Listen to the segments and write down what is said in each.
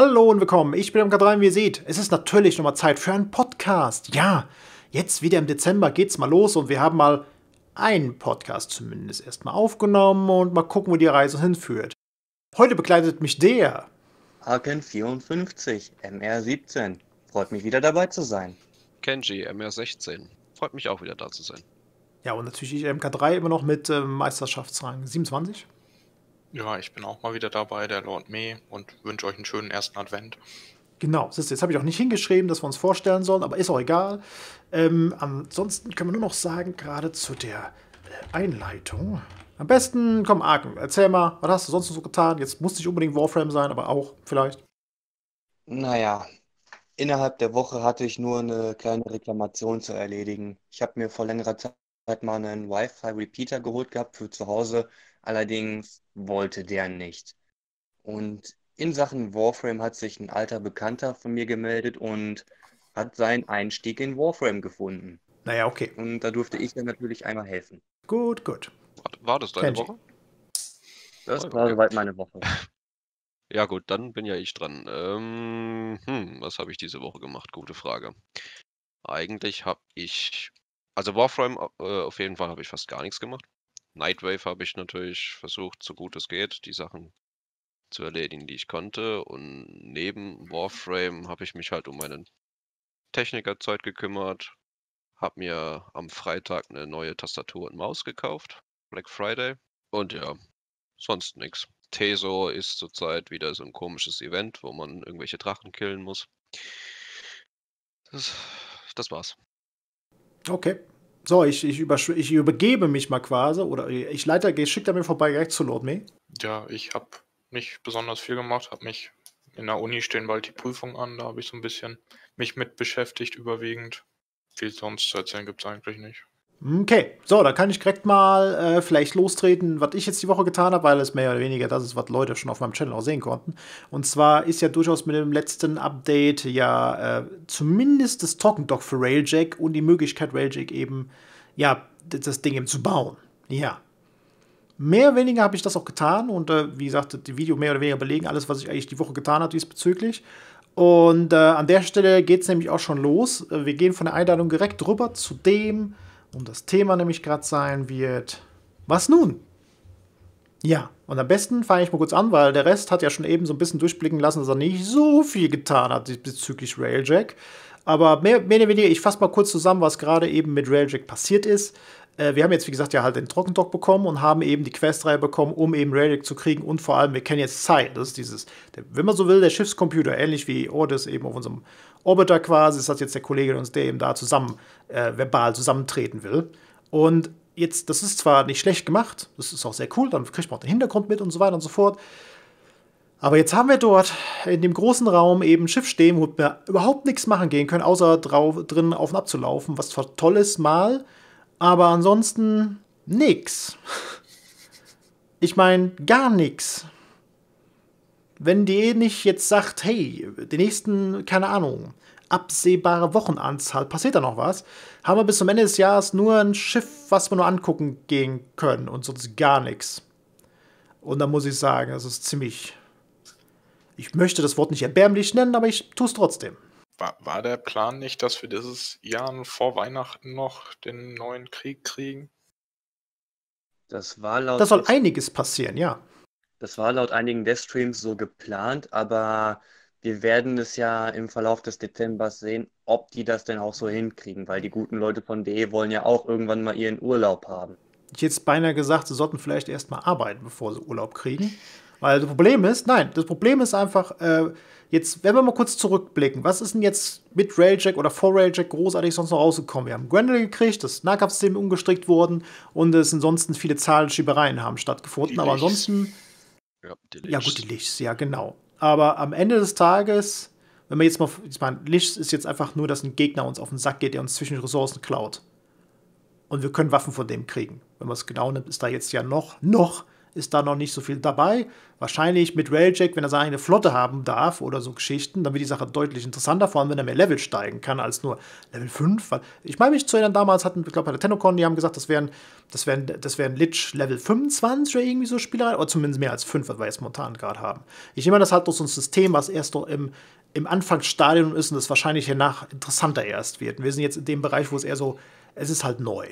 Hallo und willkommen, ich bin MK3 und wie ihr seht. Es ist natürlich nochmal Zeit für einen Podcast. Ja, jetzt wieder im Dezember geht's mal los und wir haben mal einen Podcast zumindest erstmal aufgenommen und mal gucken, wo die Reise hinführt. Heute begleitet mich der Haken 54 MR17. Freut mich wieder dabei zu sein. Kenji MR16. Freut mich auch wieder da zu sein. Ja, und natürlich ich MK3 immer noch mit äh, Meisterschaftsrang 27. Ja, ich bin auch mal wieder dabei, der Lord May, und wünsche euch einen schönen ersten Advent. Genau, siehst du, jetzt habe ich auch nicht hingeschrieben, dass wir uns vorstellen sollen, aber ist auch egal. Ähm, ansonsten können wir nur noch sagen, gerade zu der äh, Einleitung. Am besten, komm, Arken, erzähl mal, was hast du sonst so getan? Jetzt musste ich unbedingt Warframe sein, aber auch vielleicht. Naja, innerhalb der Woche hatte ich nur eine kleine Reklamation zu erledigen. Ich habe mir vor längerer Zeit mal einen Wi-Fi-Repeater geholt gehabt für zu Hause Allerdings wollte der nicht. Und in Sachen Warframe hat sich ein alter Bekannter von mir gemeldet und hat seinen Einstieg in Warframe gefunden. Naja, okay. Und da durfte ich dann natürlich einmal helfen. Gut, gut. War das deine Kenji. Woche? Das war, war soweit meine Woche. Ja gut, dann bin ja ich dran. Ähm, hm, was habe ich diese Woche gemacht? Gute Frage. Eigentlich habe ich, also Warframe äh, auf jeden Fall habe ich fast gar nichts gemacht. Nightwave habe ich natürlich versucht, so gut es geht, die Sachen zu erledigen, die ich konnte. Und neben Warframe habe ich mich halt um meine Technikerzeug gekümmert, habe mir am Freitag eine neue Tastatur und Maus gekauft, Black Friday. Und ja, sonst nichts. Teso ist zurzeit wieder so ein komisches Event, wo man irgendwelche Drachen killen muss. Das, das war's. Okay. So, ich, ich, ich übergebe mich mal quasi oder ich leite, ich schicke mir vorbei direkt zu Lord May. Ja, ich habe nicht besonders viel gemacht, habe mich in der Uni stehen bald die Prüfungen an, da habe ich so ein bisschen mich mit beschäftigt überwiegend. Viel sonst zu erzählen gibt es eigentlich nicht. Okay, so, da kann ich direkt mal äh, vielleicht lostreten, was ich jetzt die Woche getan habe, weil es mehr oder weniger das ist, was Leute schon auf meinem Channel auch sehen konnten. Und zwar ist ja durchaus mit dem letzten Update ja äh, zumindest das Talking Dog für Railjack und die Möglichkeit, Railjack eben ja, das Ding eben zu bauen. Ja. Mehr oder weniger habe ich das auch getan und äh, wie gesagt, die Video mehr oder weniger belegen alles, was ich eigentlich die Woche getan habe diesbezüglich. Und äh, an der Stelle geht es nämlich auch schon los. Äh, wir gehen von der Einladung direkt rüber zu dem, um das Thema nämlich gerade sein wird. Was nun? Ja, und am besten fange ich mal kurz an, weil der Rest hat ja schon eben so ein bisschen durchblicken lassen, dass er nicht so viel getan hat bezüglich Railjack. Aber mehr, mehr oder weniger, ich fasse mal kurz zusammen, was gerade eben mit Railjack passiert ist. Äh, wir haben jetzt, wie gesagt, ja halt den Trockendock bekommen und haben eben die Questreihe bekommen, um eben Railjack zu kriegen. Und vor allem, wir kennen jetzt Zeit. Das ist dieses, wenn man so will, der Schiffscomputer, ähnlich wie Ordis eben auf unserem Orbiter quasi. Das hat jetzt der Kollege, uns der eben da zusammen äh, verbal zusammentreten will. Und jetzt, das ist zwar nicht schlecht gemacht, das ist auch sehr cool, dann kriegt man auch den Hintergrund mit und so weiter und so fort. Aber jetzt haben wir dort in dem großen Raum eben ein Schiff stehen, wo wir überhaupt nichts machen gehen können, außer drauf, drinnen auf und ab zu laufen, was zwar toll ist mal, aber ansonsten nix. Ich meine, gar nichts. Wenn die nicht jetzt sagt, hey, die nächsten, keine Ahnung, absehbare Wochenanzahl, passiert da noch was, haben wir bis zum Ende des Jahres nur ein Schiff, was wir nur angucken gehen können und sonst gar nichts. Und da muss ich sagen, das ist ziemlich ich möchte das Wort nicht erbärmlich nennen, aber ich tue es trotzdem. War, war, der Plan nicht, dass wir dieses Jahr vor Weihnachten noch den neuen Krieg kriegen? Das war laut. Da soll einiges passieren, ja. Das war laut einigen Deathstreams so geplant, aber wir werden es ja im Verlauf des Dezembers sehen, ob die das denn auch so hinkriegen, weil die guten Leute von DE wollen ja auch irgendwann mal ihren Urlaub haben. Ich hätte jetzt beinahe gesagt, sie sollten vielleicht erst mal arbeiten, bevor sie Urlaub kriegen. Weil das Problem ist, nein, das Problem ist einfach, äh, jetzt, wenn wir mal kurz zurückblicken, was ist denn jetzt mit Railjack oder vor Railjack großartig sonst noch rausgekommen? Wir haben Grendel gekriegt, das Nahkampfsystem umgestrickt worden und es sind ansonsten viele Zahlenschiebereien haben stattgefunden, die aber ansonsten. Ja, die ja, gut, die Lichs, ja, genau. Aber am Ende des Tages, wenn wir jetzt mal, ich meine, Lichs ist jetzt einfach nur, dass ein Gegner uns auf den Sack geht, der uns zwischen Ressourcen klaut. Und wir können Waffen von dem kriegen. Wenn man es genau nimmt, ist da jetzt ja noch, noch ist da noch nicht so viel dabei. Wahrscheinlich mit Railjack, wenn er seine Flotte haben darf oder so Geschichten, dann wird die Sache deutlich interessanter, vor allem wenn er mehr Level steigen kann als nur Level 5. Weil ich meine mich zu erinnern, damals hatten, ich glaube bei der Tenocon, die haben gesagt, das wären, das wären, das wären Lich Level 25 oder irgendwie so Spieler, oder zumindest mehr als 5, was wir jetzt momentan gerade haben. Ich nehme das hat doch so ein System, was erst doch im, im Anfangsstadium ist und das wahrscheinlich danach interessanter erst wird. Und wir sind jetzt in dem Bereich, wo es eher so, es ist halt neu.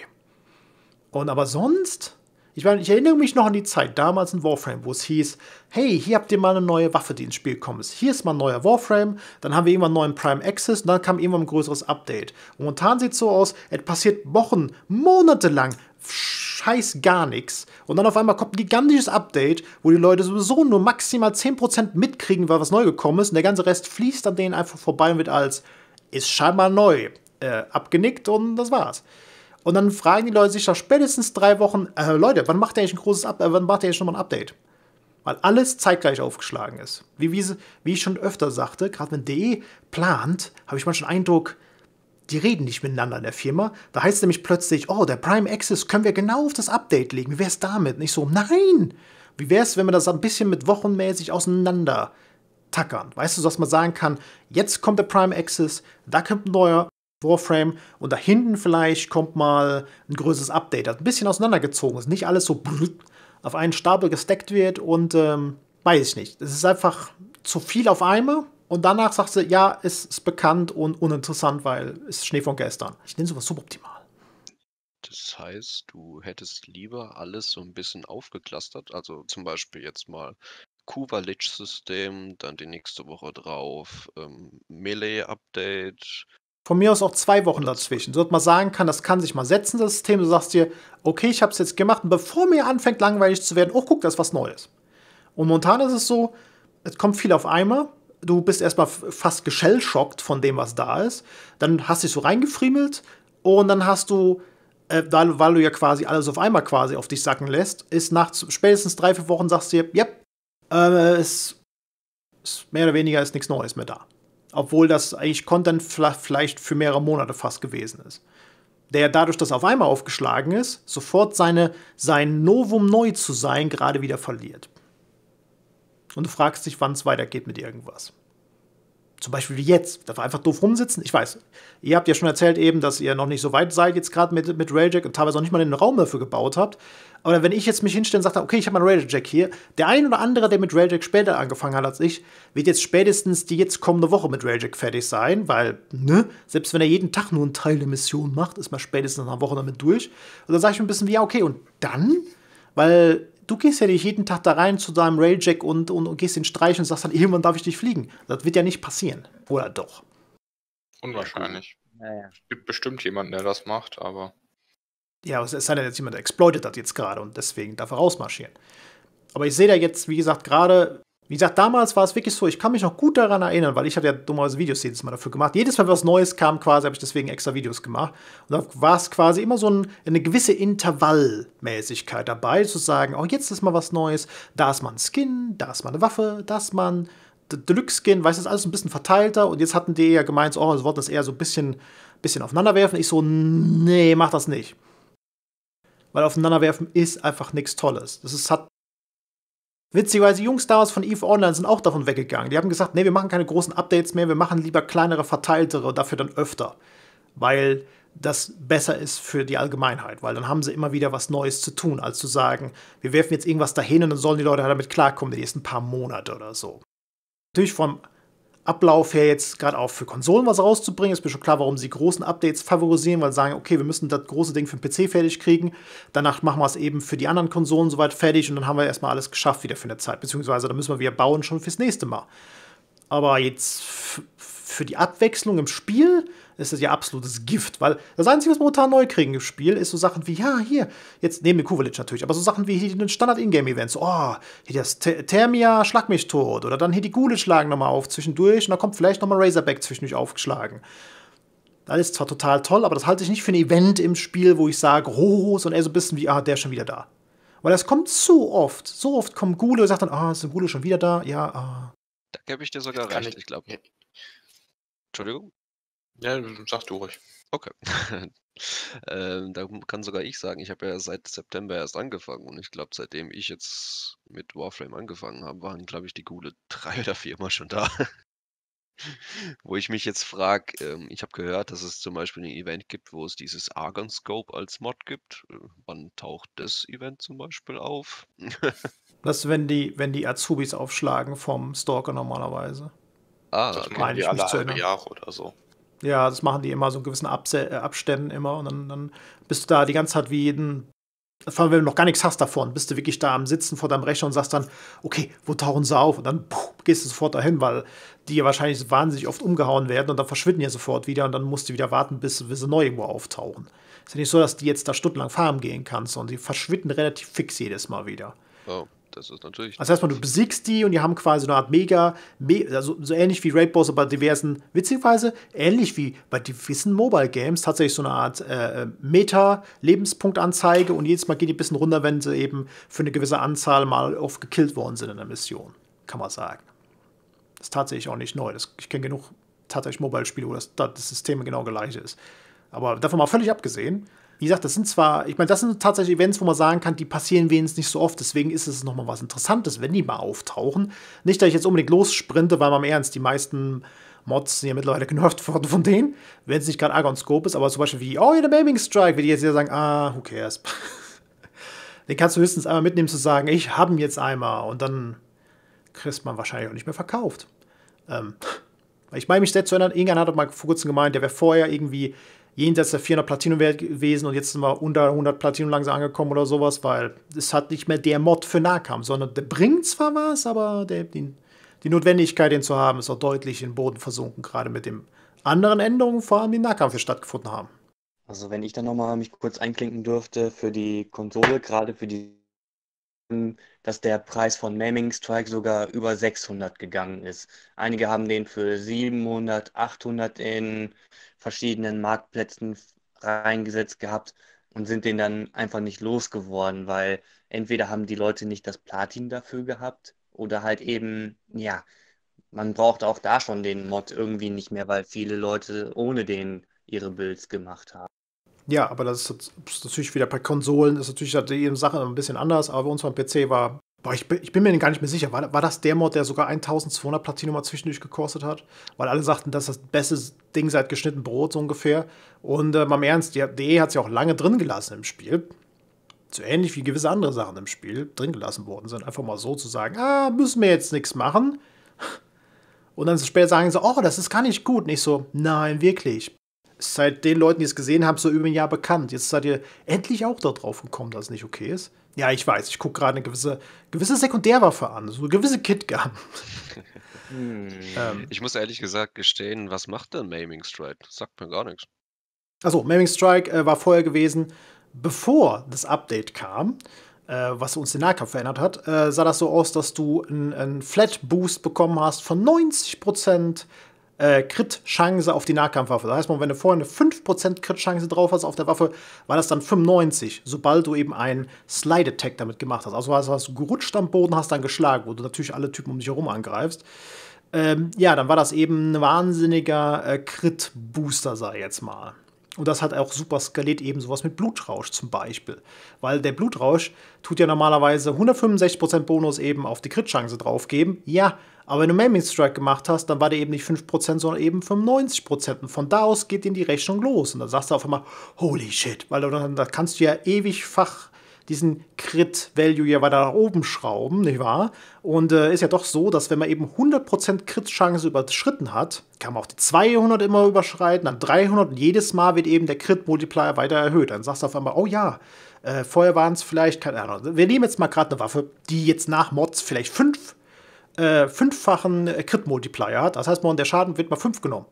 Und aber sonst, ich meine, ich erinnere mich noch an die Zeit damals in Warframe, wo es hieß, hey, hier habt ihr mal eine neue Waffe, die ins Spiel kommt. Hier ist mal ein neuer Warframe, dann haben wir irgendwann einen neuen Prime Access und dann kam irgendwann ein größeres Update. Und momentan sieht es so aus, es passiert Wochen, Monate lang scheiß gar nichts. Und dann auf einmal kommt ein gigantisches Update, wo die Leute sowieso nur maximal 10% mitkriegen, weil was neu gekommen ist. Und der ganze Rest fließt an denen einfach vorbei und wird als ist scheinbar neu äh, abgenickt und das war's. Und dann fragen die Leute sich nach spätestens drei Wochen, äh, Leute, wann macht ihr eigentlich ein großes Update, äh, wann macht ihr eigentlich nochmal ein Update? Weil alles zeitgleich aufgeschlagen ist. Wie, wie, wie ich schon öfter sagte, gerade wenn DE plant, habe ich manchmal den Eindruck, die reden nicht miteinander in der Firma. Da heißt es nämlich plötzlich, oh, der Prime Access können wir genau auf das Update legen. Wie wäre es damit? Nicht so, nein! Wie wäre es, wenn wir das ein bisschen mit wochenmäßig auseinander tackern? Weißt du, dass man sagen kann, jetzt kommt der Prime Access, da kommt ein neuer, Warframe und da hinten vielleicht kommt mal ein größeres Update, das also ein bisschen auseinandergezogen ist. Nicht alles so auf einen Stapel gesteckt wird und ähm, weiß ich nicht. Es ist einfach zu viel auf einmal und danach sagst du, ja, es ist bekannt und uninteressant, weil es Schnee von gestern. Ich nenne sowas suboptimal. Das heißt, du hättest lieber alles so ein bisschen aufgeklustert, also zum Beispiel jetzt mal Kuva Lich system dann die nächste Woche drauf ähm, Melee-Update, von mir aus auch zwei Wochen dazwischen, So dass man sagen kann, das kann sich mal setzen, das System. Du sagst dir, okay, ich habe es jetzt gemacht und bevor mir anfängt langweilig zu werden, oh guck, das ist was Neues. Und momentan ist es so, es kommt viel auf einmal, du bist erstmal fast geschellschockt von dem, was da ist, dann hast du dich so reingefriemelt und dann hast du, äh, weil, weil, du ja quasi alles auf einmal quasi auf dich sacken lässt, ist nach spätestens drei, vier Wochen sagst du dir, yep, äh, es, mehr oder weniger ist nichts Neues mehr da obwohl das eigentlich Content vielleicht für mehrere Monate fast gewesen ist. Der dadurch, dass auf einmal aufgeschlagen ist, sofort seine, sein Novum neu zu sein gerade wieder verliert. Und du fragst dich, wann es weitergeht mit irgendwas. Zum Beispiel wie jetzt. Darf war einfach doof rumsitzen. Ich weiß, ihr habt ja schon erzählt eben, dass ihr noch nicht so weit seid jetzt gerade mit, mit Railjack und teilweise auch nicht mal den Raum dafür gebaut habt. Aber wenn ich jetzt mich hinstelle und sage, okay, ich habe meinen Railjack hier, der ein oder andere, der mit Railjack später angefangen hat als ich, wird jetzt spätestens die jetzt kommende Woche mit Railjack fertig sein, weil, ne, selbst wenn er jeden Tag nur einen Teil der Mission macht, ist man spätestens nach einer Woche damit durch. Und dann sage ich mir ein bisschen ja, okay, und dann? Weil du gehst ja nicht jeden Tag da rein zu deinem Railjack und, und, und gehst den Streich und sagst dann, irgendwann darf ich nicht fliegen. Das wird ja nicht passieren. Oder doch? Unwahrscheinlich. Naja. Es gibt bestimmt jemanden, der das macht, aber. Ja, es sei denn, jetzt jemand exploitet das jetzt gerade und deswegen darf er rausmarschieren. Aber ich sehe da jetzt, wie gesagt, gerade, wie gesagt, damals war es wirklich so, ich kann mich noch gut daran erinnern, weil ich habe ja dummerweise Videos jedes Mal dafür gemacht. Jedes Mal, wenn was Neues kam, quasi, habe ich deswegen extra Videos gemacht. Und da war es quasi immer so ein, eine gewisse Intervallmäßigkeit dabei, zu sagen, oh, jetzt ist mal was Neues, da ist mal ein Skin, da ist mal eine Waffe, da ist mal ein Deluxe-Skin, weißt du, ist alles ein bisschen verteilter. Und jetzt hatten die ja gemeint, oh, das wollten das eher so ein bisschen, bisschen aufeinander werfen. Ich so, nee, mach das nicht weil aufeinanderwerfen ist einfach nichts Tolles. Das ist, hat Witzigerweise, Jungstars von EVE Online sind auch davon weggegangen. Die haben gesagt, nee, wir machen keine großen Updates mehr, wir machen lieber kleinere, verteiltere, dafür dann öfter. Weil das besser ist für die Allgemeinheit, weil dann haben sie immer wieder was Neues zu tun, als zu sagen, wir werfen jetzt irgendwas dahin und dann sollen die Leute damit klarkommen die nächsten paar Monate oder so. Natürlich vom Ablauf her jetzt gerade auch für Konsolen was rauszubringen. Ist mir schon klar, warum sie großen Updates favorisieren, weil sie sagen, okay, wir müssen das große Ding für den PC fertig kriegen. Danach machen wir es eben für die anderen Konsolen soweit fertig und dann haben wir erstmal alles geschafft wieder für eine Zeit. Beziehungsweise da müssen wir wieder bauen schon fürs nächste Mal. Aber jetzt für die Abwechslung im Spiel ist das ja absolutes Gift, weil das Einzige, was wir momentan neu kriegen im Spiel, ist so Sachen wie, ja, hier, jetzt neben Kuvalic natürlich, aber so Sachen wie hier den Standard-Ingame-Events, oh, hier das Thermia, schlag mich tot, oder dann hier die Gule schlagen nochmal auf zwischendurch und dann kommt vielleicht nochmal Razorback zwischendurch aufgeschlagen. Das ist zwar total toll, aber das halte ich nicht für ein Event im Spiel, wo ich sage, hoho, sondern eher so ein bisschen wie, ah, der ist schon wieder da. Weil das kommt so oft. So oft kommen Gule und sagt dann, ah, ist ein Gule schon wieder da? Ja, ah. Da gebe ich dir sogar recht, ich, ich glaube. Entschuldigung? Ja, sag du ruhig. Okay. ähm, da kann sogar ich sagen, ich habe ja seit September erst angefangen und ich glaube, seitdem ich jetzt mit Warframe angefangen habe, waren, glaube ich, die gute drei oder vier Mal schon da. wo ich mich jetzt frage, ähm, ich habe gehört, dass es zum Beispiel ein Event gibt, wo es dieses Argon Scope als Mod gibt. Äh, wann taucht das Event zum Beispiel auf? das, wenn die, wenn die Azubis aufschlagen vom Stalker normalerweise. Ah, das okay. machen die alle halbe Jahre oder so. Ja, das machen die immer so in gewissen Abse äh, Abständen immer und dann, dann, bist du da die ganze Zeit wie jeden. Vor allem, wenn du noch gar nichts hast davon, bist du wirklich da am Sitzen vor deinem Rechner und sagst dann, okay, wo tauchen sie auf? Und dann puh, gehst du sofort dahin, weil die ja wahrscheinlich wahnsinnig oft umgehauen werden und dann verschwinden ja sofort wieder und dann musst du wieder warten, bis, bis sie neu irgendwo auftauchen. Ist ja nicht so, dass die jetzt da stundenlang farmen gehen kannst, sondern die verschwinden relativ fix jedes Mal wieder. Oh. Das ist natürlich. Also erstmal, du besiegst die und die haben quasi eine Art Mega, Me also so ähnlich wie Raid Boss, aber diversen, witzigerweise, ähnlich wie bei gewissen Mobile Games, tatsächlich so eine Art äh, äh Meta-Lebenspunktanzeige und jedes Mal geht die ein bisschen runter, wenn sie eben für eine gewisse Anzahl mal oft gekillt worden sind in der Mission. Kann man sagen. Das ist tatsächlich auch nicht neu. Das, ich kenne genug tatsächlich Mobile-Spiele, wo das, das System genau gleich ist. Aber davon mal völlig abgesehen, wie gesagt, das sind zwar, ich meine, das sind tatsächlich Events, wo man sagen kann, die passieren wenigstens nicht so oft, deswegen ist es nochmal was Interessantes, wenn die mal auftauchen. Nicht, dass ich jetzt unbedingt lossprinte, weil man im Ernst, die meisten Mods sind ja mittlerweile genervt worden von denen, wenn es nicht gerade Argon Scope ist, aber zum Beispiel wie, oh, hier der Maming Strike, würde ich jetzt wieder sagen, ah, who cares. Den kannst du höchstens einmal mitnehmen zu sagen, ich habe ihn jetzt einmal und dann kriegst man wahrscheinlich auch nicht mehr verkauft. Ähm, ich meine mich selbst zu erinnern, irgendeiner hat mal vor kurzem gemeint, der wäre vorher irgendwie jenseits der 400 Platinum wert gewesen und jetzt sind wir unter 100 Platinum langsam angekommen oder sowas, weil es hat nicht mehr der Mod für Nahkampf, sondern der bringt zwar was, aber der, die, die Notwendigkeit, den zu haben, ist auch deutlich in den Boden versunken, gerade mit den anderen Änderungen, vor allem die Nahkampf Nahkämpfe stattgefunden haben. Also wenn ich da nochmal mich kurz einklinken dürfte für die Konsole, gerade für die, dass der Preis von Maiming Strike sogar über 600 gegangen ist. Einige haben den für 700, 800 in verschiedenen Marktplätzen reingesetzt gehabt und sind den dann einfach nicht losgeworden, weil entweder haben die Leute nicht das Platin dafür gehabt oder halt eben, ja, man braucht auch da schon den Mod irgendwie nicht mehr, weil viele Leute ohne den ihre Builds gemacht haben. Ja, aber das ist, natürlich wieder bei Konsolen, ist natürlich die Sache ein bisschen anders, aber bei uns beim PC war Boah, ich, bin, ich bin mir gar nicht mehr sicher. War, war das der Mod, der sogar 1200 Platinum mal zwischendurch gekostet hat? Weil alle sagten, das ist das beste Ding seit geschnitten Brot so ungefähr. Und äh, mal im Ernst, die DE hat es ja auch lange drin gelassen im Spiel. So ähnlich wie gewisse andere Sachen im Spiel drin gelassen worden sind. Einfach mal so zu sagen, ah, müssen wir jetzt nichts machen. Und dann später sagen sie, oh, das ist gar nicht gut. Nicht so, nein, wirklich seit den Leuten, die es gesehen haben, so über ein Jahr bekannt. Jetzt seid ihr endlich auch darauf gekommen, dass es nicht okay ist. Ja, ich weiß, ich gucke gerade eine gewisse, gewisse Sekundärwaffe an, so eine gewisse Kitgun. hm. Ähm. ich muss ehrlich gesagt gestehen, was macht denn Maiming Strike? Das sagt mir gar nichts. Also, Maiming Strike äh, war vorher gewesen, bevor das Update kam, äh, was uns den Nahkampf verändert hat, äh, sah das so aus, dass du einen Flat Boost bekommen hast von 90% äh, Crit-Chance auf die Nahkampfwaffe. Das heißt, wenn du vorher eine 5% Crit-Chance drauf hast auf der Waffe, war das dann 95, sobald du eben einen Slide-Attack damit gemacht hast. Also hast, hast du gerutscht am Boden, hast dann geschlagen, wo du natürlich alle Typen um dich herum angreifst. Ähm, ja, dann war das eben ein wahnsinniger äh, Crit-Booster, sei jetzt mal. Und das hat auch super skaliert, eben sowas mit Blutrausch zum Beispiel. Weil der Blutrausch tut ja normalerweise 165% Bonus eben auf die Crit-Chance drauf geben. Ja, aber wenn du Maiming Strike gemacht hast, dann war der eben nicht 5%, sondern eben 95%. Und von da aus geht dir die Rechnung los. Und dann sagst du auf einmal, holy shit, weil dann, da kannst du ja ewigfach diesen Crit-Value ja weiter nach oben schrauben, nicht wahr? Und äh, ist ja doch so, dass wenn man eben 100% Crit-Chance überschritten hat, kann man auch die 200 immer überschreiten, dann 300 und jedes Mal wird eben der Crit-Multiplier weiter erhöht. Dann sagst du auf einmal, oh ja, äh, vorher waren es vielleicht, keine Ahnung, wir nehmen jetzt mal gerade eine Waffe, die jetzt nach Mods vielleicht 5 äh, fünffachen äh, Crit-Multiplier hat. Das heißt, man, der Schaden wird mal 5 genommen.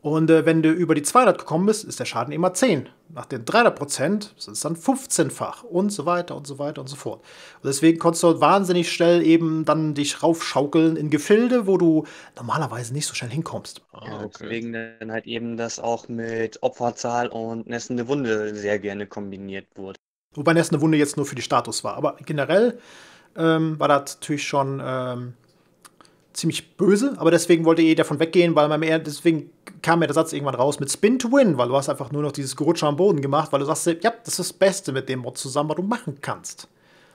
Und äh, wenn du über die 200 gekommen bist, ist der Schaden immer 10. Nach den 300 Prozent ist es dann 15-fach und so weiter und so weiter und so fort. Und deswegen konntest du halt wahnsinnig schnell eben dann dich raufschaukeln in Gefilde, wo du normalerweise nicht so schnell hinkommst. Ah, ja, okay. Deswegen dann halt eben das auch mit Opferzahl und Nessende Wunde sehr gerne kombiniert wurde. Wobei Nessende Wunde jetzt nur für die Status war. Aber generell ähm, war das natürlich schon ähm, ziemlich böse, aber deswegen wollte eh davon weggehen, weil man eher, deswegen kam mir der Satz irgendwann raus mit Spin to Win, weil du hast einfach nur noch dieses Gerutsche am Boden gemacht, weil du sagst, ja, das ist das Beste mit dem Mod zusammen, was du machen kannst.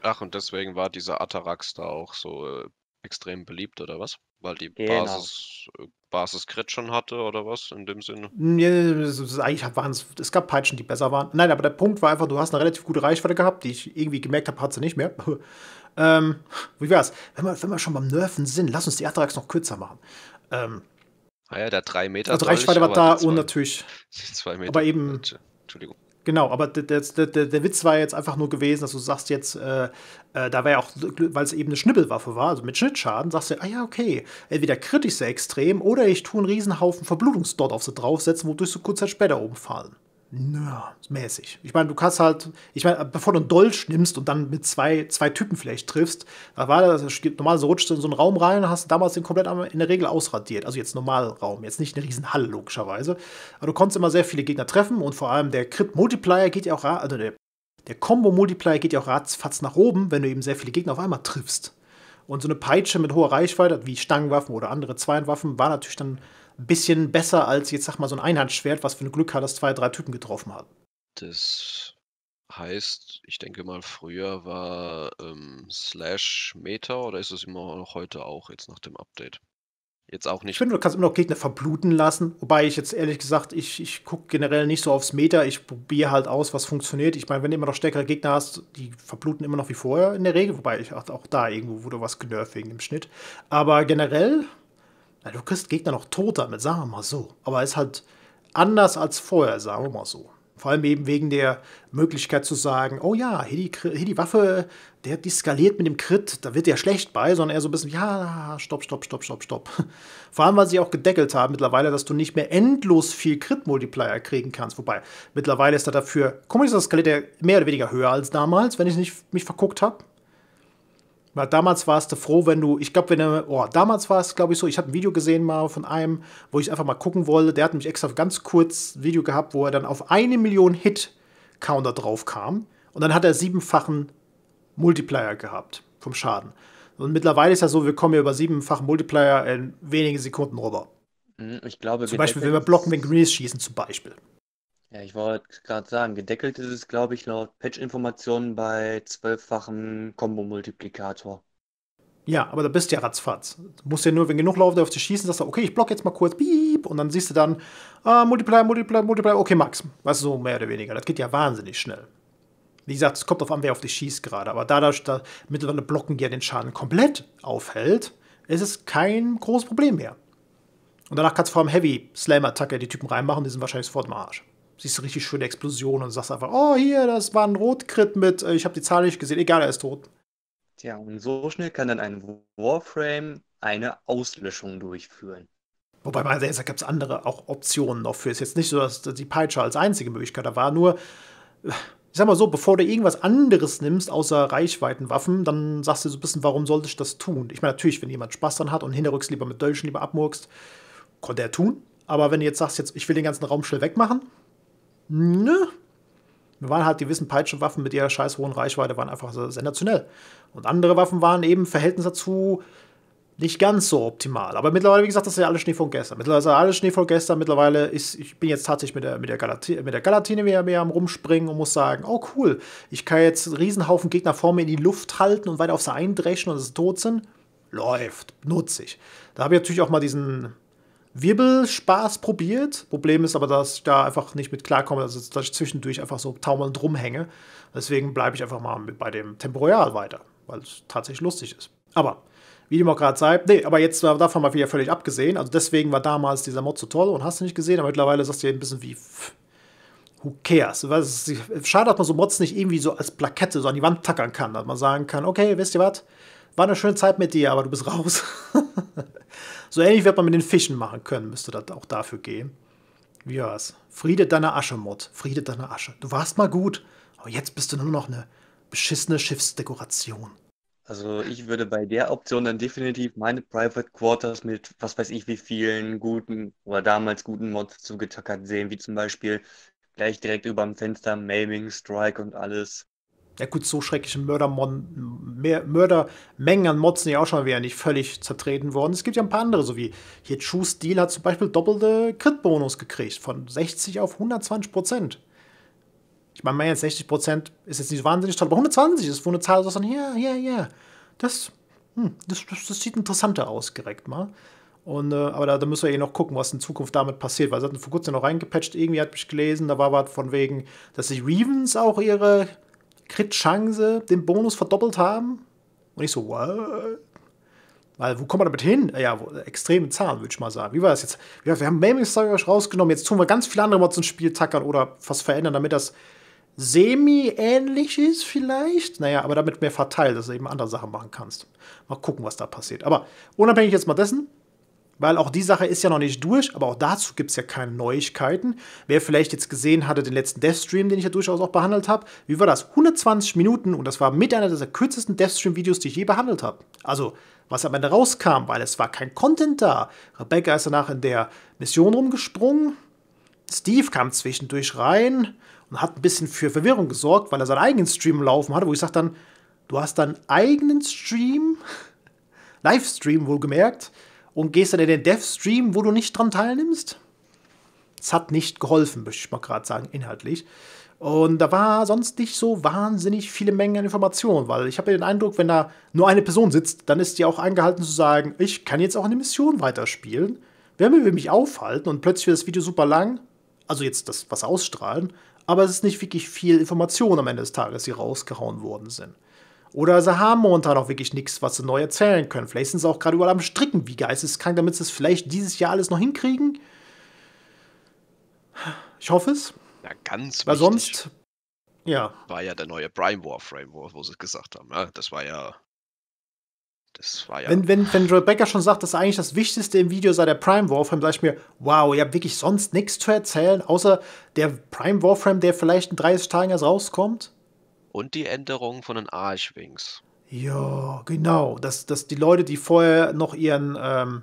Ach, und deswegen war dieser Atarax da auch so äh, extrem beliebt, oder was? Weil die genau. Basis, äh, Basis Crit schon hatte, oder was, in dem Sinne? Nee, eigentlich waren es, es gab Peitschen, die besser waren. Nein, aber der Punkt war einfach, du hast eine relativ gute Reichweite gehabt, die ich irgendwie gemerkt habe, hat sie nicht mehr. Ähm, wie wär's? Wenn wir, wenn wir schon beim Nerven sind, lass uns die Atrax noch kürzer machen. Ähm, ah ja, der 3 Meter. Also Reichweite war da und natürlich. Zwei Meter. Aber eben. Entschuldigung. Genau, aber der, der, der, der, Witz war jetzt einfach nur gewesen, dass du sagst jetzt, äh, äh, da war ja auch, weil es eben eine Schnibbelwaffe war, also mit Schnittschaden, sagst du, ah ja, okay, entweder kritisch sehr extrem oder ich tue einen Riesenhaufen Verblutungsdot auf sie draufsetzen, wodurch sie kurz Zeit später oben fallen. Naja, mäßig. Ich meine, du kannst halt, ich meine, bevor du einen Dolch nimmst und dann mit zwei, zwei Typen vielleicht triffst, da war das, also normal so rutscht du in so einen Raum rein, und hast damals den komplett in der Regel ausradiert. Also jetzt Normalraum, jetzt nicht eine riesen Halle logischerweise. Aber du konntest immer sehr viele Gegner treffen und vor allem der Crit-Multiplier geht ja auch, also der, der Combo-Multiplier geht ja auch ratzfatz nach oben, wenn du eben sehr viele Gegner auf einmal triffst. Und so eine Peitsche mit hoher Reichweite, wie Stangenwaffen oder andere Zweienwaffen, war natürlich dann ein bisschen besser als, jetzt sag mal, so ein Einhandschwert, was für ein Glück hat, dass zwei, drei Typen getroffen haben. Das heißt, ich denke mal, früher war ähm, Slash Meta oder ist es immer noch heute auch jetzt nach dem Update? Jetzt auch nicht. Ich finde, du kannst immer noch Gegner verbluten lassen. Wobei ich jetzt ehrlich gesagt, ich, ich gucke generell nicht so aufs Meter. Ich probiere halt aus, was funktioniert. Ich meine, wenn du immer noch stärkere Gegner hast, die verbluten immer noch wie vorher in der Regel. Wobei ich auch da irgendwo wurde was genervt wegen dem Schnitt. Aber generell weil du kriegst Gegner noch tot damit, sagen wir mal so. Aber ist halt anders als vorher, sagen wir mal so. Vor allem eben wegen der Möglichkeit zu sagen, oh ja, hier die, hier die Waffe, der hat die skaliert mit dem Crit, da wird der schlecht bei, sondern eher so ein bisschen, ja, stopp, stopp, stopp, stopp, stopp. Vor allem, weil sie auch gedeckelt haben mittlerweile, dass du nicht mehr endlos viel Crit-Multiplier kriegen kannst. Wobei, mittlerweile ist er dafür, komisch, das skaliert der mehr oder weniger höher als damals, wenn ich nicht, mich verguckt habe damals warst du froh, wenn du, ich glaube, wenn du, oh, damals war es, glaube ich, so, ich habe ein Video gesehen mal von einem, wo ich einfach mal gucken wollte, der hat mich extra ganz kurz ein Video gehabt, wo er dann auf eine Million Hit-Counter drauf kam und dann hat er siebenfachen Multiplier gehabt vom Schaden. Und mittlerweile ist ja so, wir kommen ja über siebenfachen Multiplier in wenigen Sekunden rüber. Mhm, ich glaube, zum Beispiel, wenn wir blocken, wenn Greenies schießen, zum Beispiel. Ja, ich wollte gerade sagen, gedeckelt ist es, glaube ich, laut Patch-Informationen bei zwölffachen Kombo-Multiplikator. Ja, aber da bist du ja ratzfatz. Du musst ja nur, wenn genug Leute auf dich schießen, sagst du, okay, ich block jetzt mal kurz, piep, und dann siehst du dann, ah, Multiply, Multiply, Multiply, okay, Max. Weißt du, so mehr oder weniger. Das geht ja wahnsinnig schnell. Wie gesagt, es kommt auf an, wer auf dich schießt gerade. Aber dadurch, dass mittlerweile Blocken ja den Schaden komplett aufhält, ist es kein großes Problem mehr. Und danach kannst du vor allem Heavy Slam-Attacke die Typen reinmachen, die sind wahrscheinlich sofort im Arsch siehst du richtig schöne Explosionen und sagst einfach, oh, hier, das war ein Rotkrit mit, äh, ich habe die Zahl nicht gesehen, egal, er ist tot. Tja, und so schnell kann dann ein Warframe eine Auslöschung durchführen. Wobei man da gab es andere auch Optionen noch für. Es ist jetzt nicht so, dass die Peitsche als einzige Möglichkeit da war, nur ich sag mal so, bevor du irgendwas anderes nimmst, außer Reichweitenwaffen, dann sagst du so ein bisschen, warum sollte ich das tun? Ich meine, natürlich, wenn jemand Spaß dran hat und hinterrücks lieber mit Dölschen lieber abmurkst, konnte er tun. Aber wenn du jetzt sagst, jetzt, ich will den ganzen Raum schnell wegmachen, Nö. Wir waren halt die gewissen Peitschenwaffen mit ihrer scheiß hohen Reichweite waren einfach sensationell. Und andere Waffen waren eben im Verhältnis dazu nicht ganz so optimal. Aber mittlerweile, wie gesagt, das ist ja alles Schnee von gestern. Mittlerweile ist ja alles Schnee von gestern. Mittlerweile ist, ich bin jetzt tatsächlich mit der, mit der, Galati mit der Galatine mehr, mehr am Rumspringen und muss sagen, oh cool, ich kann jetzt einen Riesenhaufen Gegner vor mir in die Luft halten und weiter auf sie eindreschen und sie tot sind. Läuft, nutze ich. Da habe ich natürlich auch mal diesen Wirbelspaß probiert. Problem ist aber, dass ich da einfach nicht mit klarkomme, also dass ich zwischendurch einfach so taumelnd rumhänge. Deswegen bleibe ich einfach mal bei dem Temporal weiter, weil es tatsächlich lustig ist. Aber wie dem auch gerade sei, nee, aber jetzt war davon mal wieder völlig abgesehen. Also deswegen war damals dieser Mod so toll und hast du nicht gesehen, aber mittlerweile sagst du dir ein bisschen wie. Pff, who cares? Schade, dass man so Mods nicht irgendwie so als Plakette so an die Wand tackern kann, dass man sagen kann, okay, wisst ihr was, war eine schöne Zeit mit dir, aber du bist raus. So ähnlich wird man mit den Fischen machen können, müsste das auch dafür gehen. Wie war's? Friede deiner Asche, Mod. Friede deiner Asche. Du warst mal gut, aber jetzt bist du nur noch eine beschissene Schiffsdekoration. Also ich würde bei der Option dann definitiv meine Private Quarters mit was weiß ich wie vielen guten oder damals guten Mods zugetackert sehen, wie zum Beispiel gleich direkt über dem Fenster Maiming, Strike und alles ja gut, so schreckliche Mördermon Mördermengen an Mods sind ja auch schon wieder nicht völlig zertreten worden. Es gibt ja ein paar andere, so wie hier True Steel hat zum Beispiel doppelte Crit-Bonus gekriegt, von 60 auf 120 Prozent. Ich meine, jetzt 60 Prozent ist jetzt nicht so wahnsinnig toll, aber 120 ist wohl eine Zahl, das dann, ja, ja, ja, das, hm, das, das, das, sieht interessanter aus, direkt mal. Und, äh, aber da, da, müssen wir eh noch gucken, was in Zukunft damit passiert, weil sie hatten vor kurzem noch reingepatcht, irgendwie hat mich gelesen, da war was von wegen, dass die Ravens auch ihre Crit-Chance den Bonus verdoppelt haben. Und ich so, what? Weil, wo kommen wir damit hin? Ja, wo, extreme Zahlen, würde ich mal sagen. Wie war das jetzt? Ja, wir haben Maming Story rausgenommen, jetzt tun wir ganz viele andere Mods ins Spiel tackern oder was verändern, damit das semi-ähnlich ist vielleicht. Naja, aber damit mehr verteilt, dass du eben andere Sachen machen kannst. Mal gucken, was da passiert. Aber unabhängig jetzt mal dessen, weil auch die Sache ist ja noch nicht durch, aber auch dazu gibt es ja keine Neuigkeiten. Wer vielleicht jetzt gesehen hatte, den letzten Deathstream, den ich ja durchaus auch behandelt habe, wie war das? 120 Minuten und das war mit einer der kürzesten Deathstream-Videos, die ich je behandelt habe. Also, was am Ende rauskam, weil es war kein Content da. Rebecca ist danach in der Mission rumgesprungen, Steve kam zwischendurch rein und hat ein bisschen für Verwirrung gesorgt, weil er seinen eigenen Stream laufen hatte, wo ich sage dann, du hast deinen eigenen Stream, Livestream wohlgemerkt, und gehst dann in den Dev-Stream, wo du nicht dran teilnimmst? Es hat nicht geholfen, möchte ich mal gerade sagen, inhaltlich. Und da war sonst nicht so wahnsinnig viele Mengen an Informationen, weil ich habe ja den Eindruck, wenn da nur eine Person sitzt, dann ist die auch angehalten zu sagen, ich kann jetzt auch eine Mission weiterspielen. Wer will mich aufhalten? Und plötzlich wird das Video super lang, also jetzt das, was ausstrahlen, aber es ist nicht wirklich viel Information am Ende des Tages, die rausgehauen worden sind. Oder sie haben momentan auch wirklich nichts, was sie neu erzählen können. Vielleicht sind sie auch gerade überall am Stricken wie geisteskrank, damit sie es vielleicht dieses Jahr alles noch hinkriegen. Ich hoffe es. Ja, ganz Weil sonst ja. war ja der neue Prime Warframe, wo, wo sie es gesagt haben. Ja, ne? das war ja das war ja. Wenn, wenn, wenn Joel schon sagt, dass eigentlich das Wichtigste im Video sei der Prime Warframe, sage ich mir, wow, ihr habt wirklich sonst nichts zu erzählen, außer der Prime Warframe, der vielleicht in 30 Tagen erst rauskommt und die Änderung von den Archwings. Ja, genau. Dass, dass die Leute, die vorher noch ihren ähm,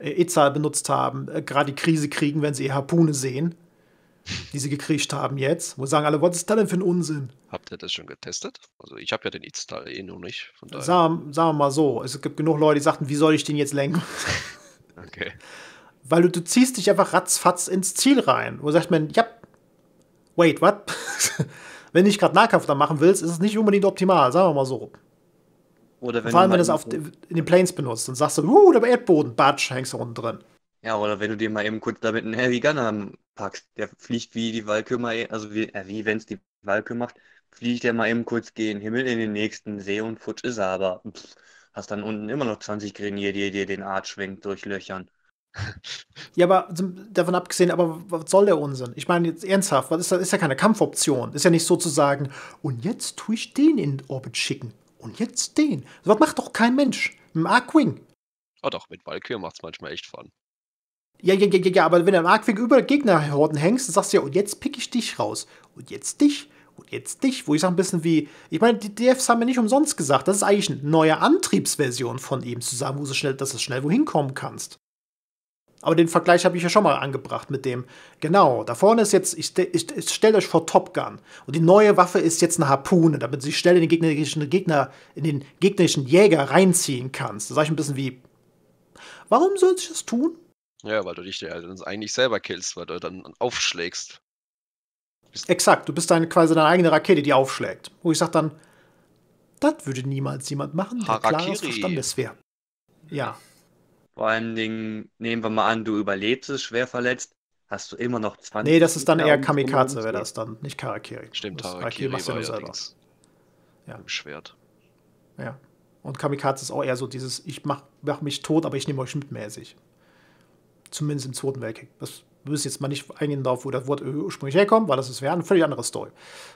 Ezal benutzt haben, äh, gerade die Krise kriegen, wenn sie ihre Harpune sehen, die sie gekriegt haben jetzt. Wo sagen alle, was ist das denn für ein Unsinn? Habt ihr das schon getestet? Also ich habe ja den Itzal eh noch nicht. Von daher. Sagen, sagen wir mal so, es gibt genug Leute, die sagten, wie soll ich den jetzt lenken? okay. Weil du, du ziehst dich einfach ratzfatz ins Ziel rein. Wo sagt man, ja, wait, what? wenn du nicht gerade Nahkampf da machen willst, ist es nicht unbedingt optimal, sagen wir mal so. Oder wenn Vor allem, wenn du es auf in den Planes benutzt, und sagst du, uh, der Erdboden, batsch, hängst du unten drin. Ja, oder wenn du dir mal eben kurz damit einen Heavy Gunner packst, der fliegt wie die Walke also wie, äh, wie wenn es die Walke macht, fliegt der mal eben kurz gen Himmel in den nächsten See und futsch ist er, aber pff, hast dann unten immer noch 20 Grenier, die dir den Arsch schwenkt durchlöchern. Ja, aber davon abgesehen, aber was soll der Unsinn? Ich meine, jetzt ernsthaft, was ist das? Ist ja keine Kampfoption. Ist ja nicht sozusagen, und jetzt tue ich den in Orbit schicken. Und jetzt den. Sowas macht doch kein Mensch. Im Arkwing. oh doch, mit Valkyrie macht's manchmal echt Fun. Ja, ja, ja, ja, ja, aber wenn du im Arkwing über Gegnerhorden hängst, dann sagst du ja, und jetzt pick ich dich raus. Und jetzt dich. Und jetzt dich. Wo ich sag ein bisschen wie. Ich meine, die DFs haben ja nicht umsonst gesagt, das ist eigentlich eine neue Antriebsversion von ihm, zu sagen, wo, so schnell, dass du schnell wohin kommen kannst. Aber den Vergleich habe ich ja schon mal angebracht mit dem. Genau, da vorne ist jetzt, ich, ich, ich stellt euch vor Top Gun. Und die neue Waffe ist jetzt eine Harpune, damit sie schnell in den gegnerischen Gegner, in den gegnerischen Jäger reinziehen kannst. Da sage ich ein bisschen wie. Warum soll ich das tun? Ja, weil du dich ja eigentlich selber killst, weil du dann aufschlägst. Exakt, du bist dann quasi deine eigene Rakete, die aufschlägt. Wo ich sage dann, das würde niemals jemand machen, der klar klares Verstandes wäre. Ja. Vor allen Dingen, nehmen wir mal an, du überlebst es schwer verletzt, hast du immer noch 20. Nee, das ist dann eher Kamikaze, wäre das dann, nicht Karakiri. Stimmt, Karakiri machst du ja nur selber. Ja. Im Schwert. Ja. Und Kamikaze ist auch eher so dieses, ich mach, mach mich tot, aber ich nehme euch mit mäßig. Zumindest im Zweiten Weltkrieg. Das wir müssen jetzt mal nicht eingehen darauf, wo das Wort ursprünglich herkommt, weil das ist wäre eine völlig andere Story.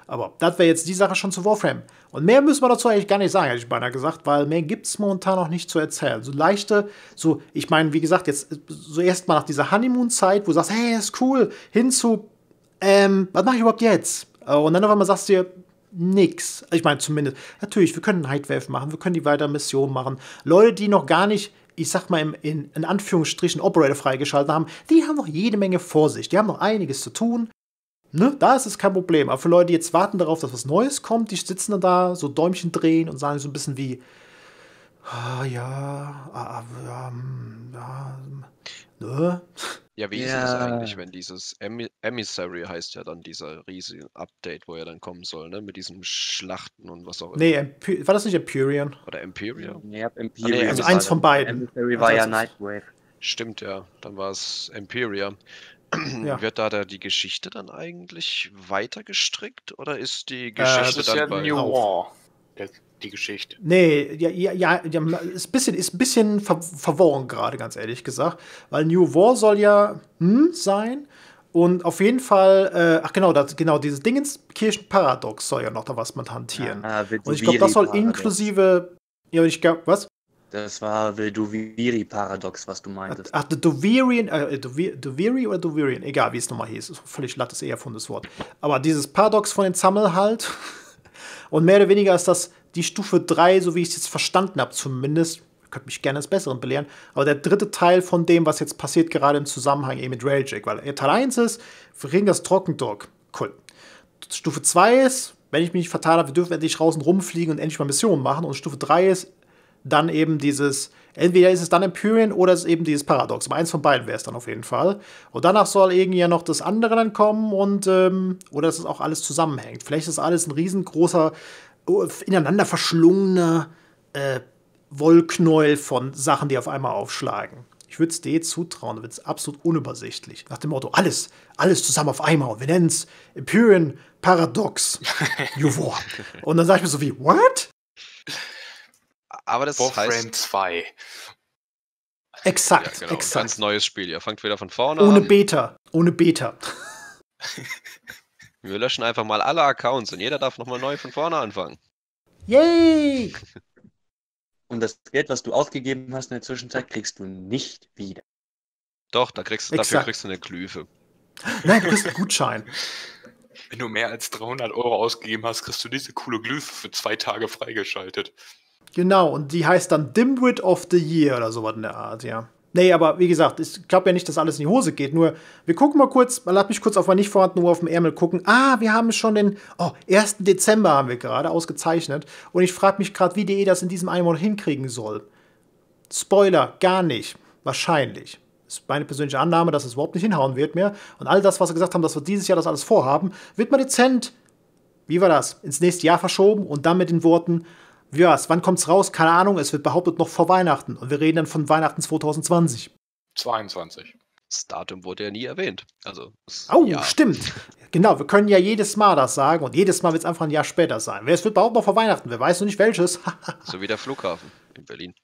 Aber das wäre jetzt die Sache schon zu Warframe. Und mehr müssen wir dazu eigentlich gar nicht sagen, hätte ich beinahe gesagt, weil mehr gibt es momentan noch nicht zu erzählen. So leichte, so, ich meine, wie gesagt, jetzt so erstmal nach dieser Honeymoon-Zeit, wo du sagst, hey, ist cool, hin zu, ähm, was mache ich überhaupt jetzt? Äh, und dann auf einmal sagst du dir, nix. Ich meine, zumindest, natürlich, wir können Nightwave machen, wir können die weiter Mission machen. Leute, die noch gar nicht ich sag mal, in, in Anführungsstrichen Operator freigeschaltet haben, die haben noch jede Menge Vorsicht. Die haben noch einiges zu tun. Ne? Da ist es kein Problem. Aber für Leute, die jetzt warten darauf, dass was Neues kommt, die sitzen dann da, so Däumchen drehen und sagen so ein bisschen wie, ah ja, ah, ah, ah, ne? Ja, wie ist das eigentlich, wenn dieses Emissary heißt ja dann dieser riesige Update, wo er dann kommen soll, ne? Mit diesem Schlachten und was auch immer. Nee, Emp war das nicht Empyrean? Oder Empyrean? Ah, nee, Empyrean. Ah, nee, also eins von beiden. Emissary also war ja Nightwave. Stimmt, ja. Dann war es Empyrean. Ja. Wird da, da die Geschichte dann eigentlich weiter gestrickt oder ist die äh, Geschichte äh, dann ja bei New War? Jetzt die Geschichte. Nee, ja, ja, ja ist ein bisschen, ist ein bisschen ver verworren gerade, ganz ehrlich gesagt. Weil New War soll ja hm, sein. Und auf jeden Fall, äh, ach genau, das, genau, dieses Dingenskirchenparadox soll ja noch da was mit hantieren. Ah, und ich glaube, das soll inklusive, ja, ich glaube, was? Das war The Duviri-Paradox, was du meintest. Ach, The Duvirian, äh, äh Duviri oder Duvirian, egal wie es nochmal hieß, ist völlig lattes, eher erfundenes Wort. Aber dieses Paradox von den Zammel halt. Und mehr oder weniger ist das die Stufe 3, so wie ich es jetzt verstanden habe, zumindest, könnt mich gerne des Besseren belehren, aber der dritte Teil von dem, was jetzt passiert, gerade im Zusammenhang eben mit Railjack, weil Teil 1 ist, wir kriegen das Trockendock. cool. Stufe 2 ist, wenn ich mich nicht vertan habe, wir dürfen endlich draußen rumfliegen und endlich mal Missionen machen. Und Stufe 3 ist dann eben dieses, entweder ist es dann Empyrean oder es ist eben dieses Paradox. Aber eins von beiden wäre es dann auf jeden Fall. Und danach soll irgendwie ja noch das andere dann kommen und, ähm, oder dass es auch alles zusammenhängt. Vielleicht ist alles ein riesengroßer Oh, ineinander verschlungene äh, Wollknäuel von Sachen, die auf einmal aufschlagen. Ich würde es dir zutrauen, dann wird es absolut unübersichtlich. Nach dem Motto, alles, alles zusammen auf einmal. Und wir nennen es Empyrean Paradox. Juvor. Und dann sage ich mir so wie, what? Aber das Warframe heißt... Warframe 2. Exakt, ja, genau. exakt. Ganz neues Spiel. Ihr fangt wieder von vorne Ohne an. Ohne Beta. Ohne Beta. Wir löschen einfach mal alle Accounts und jeder darf nochmal neu von vorne anfangen. Yay! und das Geld, was du ausgegeben hast in der Zwischenzeit, kriegst du nicht wieder. Doch, da kriegst, dafür kriegst du eine Glyphe. Nein, du kriegst einen Gutschein. Wenn du mehr als 300 Euro ausgegeben hast, kriegst du diese coole Glyphe für zwei Tage freigeschaltet. Genau, und die heißt dann Dimwit of the Year oder sowas in der Art, ja. Nee, aber wie gesagt, ich glaube ja nicht, dass alles in die Hose geht. Nur, wir gucken mal kurz, man lasst mich kurz auf meine nicht vorhandenen Uhr auf dem Ärmel gucken. Ah, wir haben schon den oh, 1. Dezember haben wir gerade ausgezeichnet. Und ich frage mich gerade, wie DE e das in diesem einen Monat hinkriegen soll. Spoiler, gar nicht. Wahrscheinlich. Das Ist meine persönliche Annahme, dass es überhaupt nicht hinhauen wird mehr. Und all das, was sie gesagt haben, dass wir dieses Jahr das alles vorhaben, wird mal dezent, wie war das, ins nächste Jahr verschoben und dann mit den Worten, wie war's? Wann kommt's raus? Keine Ahnung, es wird behauptet noch vor Weihnachten. Und wir reden dann von Weihnachten 2020. 22. Das Datum wurde ja nie erwähnt. Also, oh, ja. stimmt. Genau, wir können ja jedes Mal das sagen und jedes Mal wird es einfach ein Jahr später sein. Wer es wird behaupten noch vor Weihnachten, wer weiß noch nicht welches. so wie der Flughafen in Berlin.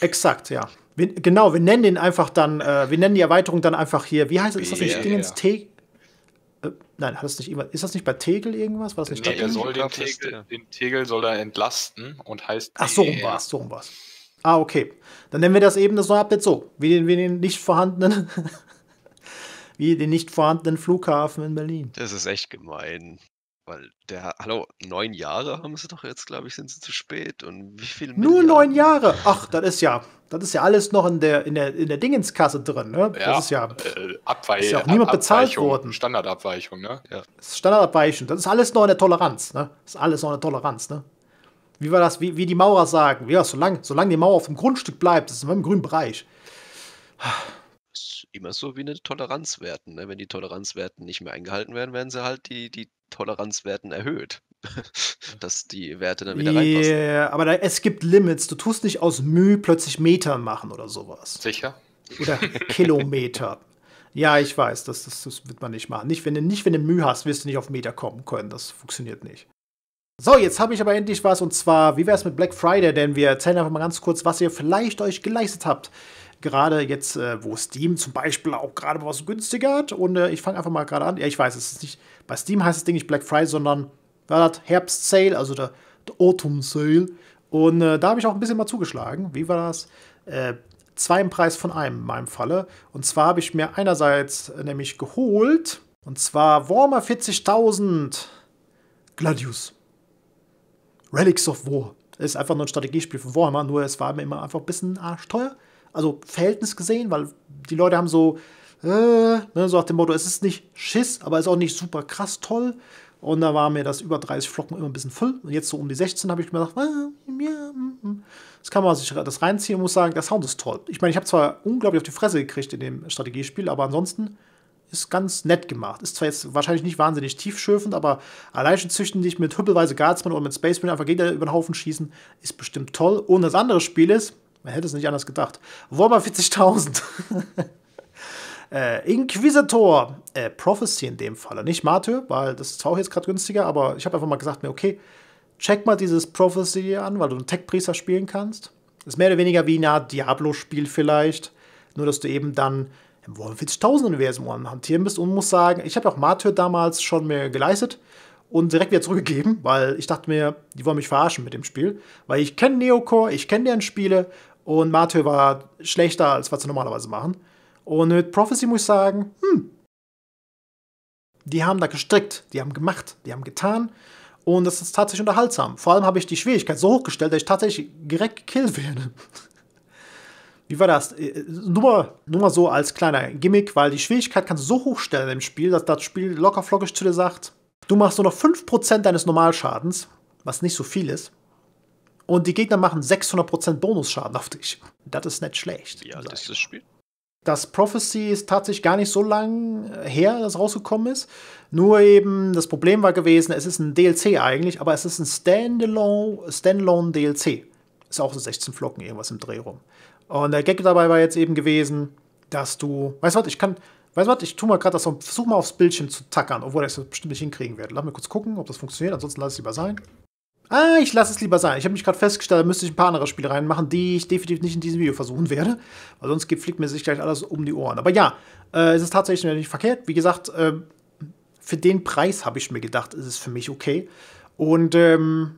Exakt, ja. Wir, genau, wir nennen den einfach dann, äh, wir nennen die Erweiterung dann einfach hier, wie heißt es, ist das nicht? Ja, Dingens ja. T äh, nein, hat das nicht immer, ist das nicht bei Tegel irgendwas? War das nicht nee, er soll den Tegel, ja. den Tegel soll er entlasten und heißt. Ach, so rum war's, so rum war's. Ah, okay. Dann nennen wir das eben das Update so, wie den, wie den nicht vorhandenen, wie den nicht vorhandenen Flughafen in Berlin. Das ist echt gemein. Weil der, hallo, neun Jahre haben sie doch jetzt, glaube ich, sind sie zu spät. Und wie viel. Nur neun Jahre! Ach, das ist ja, das ist ja alles noch in der, in der, in der Dingenskasse drin, ne? Ja, das ist ja. Äh, Abweich ist ja auch niemand bezahlt worden. Standardabweichung, ne? Ja. Standardabweichung. Das ist alles noch in der Toleranz, ne? Das ist alles noch in der Toleranz, ne? Wie war das, wie, wie die Maurer sagen? Ja, solange solang die Mauer auf dem Grundstück bleibt, das ist es immer im grünen Bereich immer so wie eine Toleranzwerten. Ne? Wenn die Toleranzwerten nicht mehr eingehalten werden, werden sie halt die, die Toleranzwerten erhöht. dass die Werte dann wieder yeah, reinpassen. Ja, aber da, es gibt Limits. Du tust nicht aus Mühe plötzlich Meter machen oder sowas. Sicher. Oder Kilometer. Ja, ich weiß, das, das, das, wird man nicht machen. Nicht wenn, du, nicht, wenn du Mühe hast, wirst du nicht auf Meter kommen können. Das funktioniert nicht. So, jetzt habe ich aber endlich was und zwar, wie wäre es mit Black Friday? Denn wir erzählen einfach mal ganz kurz, was ihr vielleicht euch geleistet habt gerade jetzt, äh, wo Steam zum Beispiel auch gerade was günstiger hat. Und äh, ich fange einfach mal gerade an. Ja, ich weiß, es ist nicht, bei Steam heißt das Ding nicht Black Friday, sondern war das Herbst Sale, also der, der Autumn Sale. Und äh, da habe ich auch ein bisschen mal zugeschlagen. Wie war das? Äh, zwei im Preis von einem in meinem Falle. Und zwar habe ich mir einerseits äh, nämlich geholt, und zwar Warmer 40.000 Gladius. Relics of War. Ist einfach nur ein Strategiespiel von Warhammer, nur es war mir immer einfach ein bisschen arschteuer also Verhältnis gesehen, weil die Leute haben so, äh, ne, so nach dem Motto, es ist nicht Schiss, aber es ist auch nicht super krass toll. Und da war mir das über 30 Flocken immer ein bisschen voll. Und jetzt so um die 16 habe ich mir gedacht, äh, ja, mm, mm. das kann man sich das reinziehen und muss sagen, der Sound ist toll. Ich meine, ich habe zwar unglaublich auf die Fresse gekriegt in dem Strategiespiel, aber ansonsten ist ganz nett gemacht. Ist zwar jetzt wahrscheinlich nicht wahnsinnig tiefschürfend, aber allein züchten dich mit hüppelweise Guardsman oder mit Spaceman einfach Gegner über den Haufen schießen, ist bestimmt toll. Und das andere Spiel ist, man hätte es nicht anders gedacht. Warhammer 40.000. äh, Inquisitor. Äh, Prophecy in dem Fall, Nicht Martyr, weil das ist auch jetzt gerade günstiger, aber ich habe einfach mal gesagt, mir, okay, check mal dieses Prophecy an, weil du einen Tech-Priester spielen kannst. Das ist mehr oder weniger wie ein Diablo-Spiel vielleicht. Nur, dass du eben dann im 40.000-Universum hantieren bist und muss sagen, ich habe auch Martyr damals schon mir geleistet und direkt wieder zurückgegeben, weil ich dachte mir, die wollen mich verarschen mit dem Spiel. Weil ich kenne Neocore, ich kenne deren Spiele und Mathe war schlechter, als was sie normalerweise machen. Und mit Prophecy muss ich sagen, hm, die haben da gestrickt, die haben gemacht, die haben getan. Und das ist tatsächlich unterhaltsam. Vor allem habe ich die Schwierigkeit so hochgestellt, dass ich tatsächlich direkt gekillt werde. Wie war das? Äh, äh, nur mal, nur mal so als kleiner Gimmick, weil die Schwierigkeit kannst du so hochstellen im Spiel, dass das Spiel locker flockig zu dir sagt, du machst nur noch 5% deines Normalschadens, was nicht so viel ist und die Gegner machen 600% Bonusschaden auf dich. Das ist nicht schlecht. Ja, das ist das Spiel. Das Prophecy ist tatsächlich gar nicht so lang her, dass rausgekommen ist. Nur eben, das Problem war gewesen, es ist ein DLC eigentlich, aber es ist ein Standalone, Standalone DLC. Ist auch so 16 Flocken, irgendwas im Dreh rum. Und der Gag dabei war jetzt eben gewesen, dass du. Weißt du was, ich kann. Weißt du was, ich tu mal gerade das versuch mal aufs Bildschirm zu tackern, obwohl ich das bestimmt nicht hinkriegen werde. Lass mal kurz gucken, ob das funktioniert, ansonsten lass es lieber sein. Ah, ich lasse es lieber sein. Ich habe mich gerade festgestellt, da müsste ich ein paar andere Spiele reinmachen, die ich definitiv nicht in diesem Video versuchen werde. Weil sonst fliegt mir sich gleich alles um die Ohren. Aber ja, äh, es ist tatsächlich nicht verkehrt. Wie gesagt, äh, für den Preis habe ich mir gedacht, ist es für mich okay. Und ähm,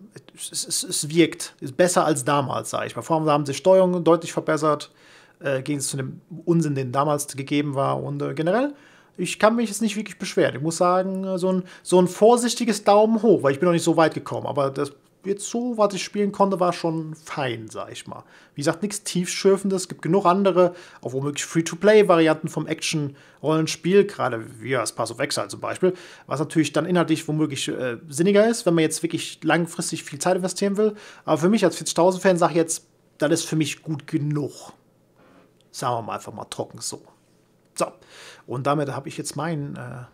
es, es, es, wirkt. Ist besser als damals, sage ich mal. Vor allem haben sich Steuerung deutlich verbessert, äh, gegen zu dem Unsinn, den damals gegeben war. Und äh, generell ich kann mich jetzt nicht wirklich beschweren. Ich muss sagen, äh, so ein, so ein vorsichtiges Daumen hoch, weil ich bin noch nicht so weit gekommen. Aber das jetzt so, was ich spielen konnte, war schon fein, sag ich mal. Wie gesagt, nichts tiefschürfendes. Es gibt genug andere, auch womöglich Free-to-Play-Varianten vom Action-Rollenspiel, gerade wie das Pass of Exile zum Beispiel, was natürlich dann inhaltlich womöglich äh, sinniger ist, wenn man jetzt wirklich langfristig viel Zeit investieren will. Aber für mich als 40.000-Fan sage ich jetzt, das ist für mich gut genug. Sagen wir mal einfach mal trocken so. So, und damit habe ich jetzt meine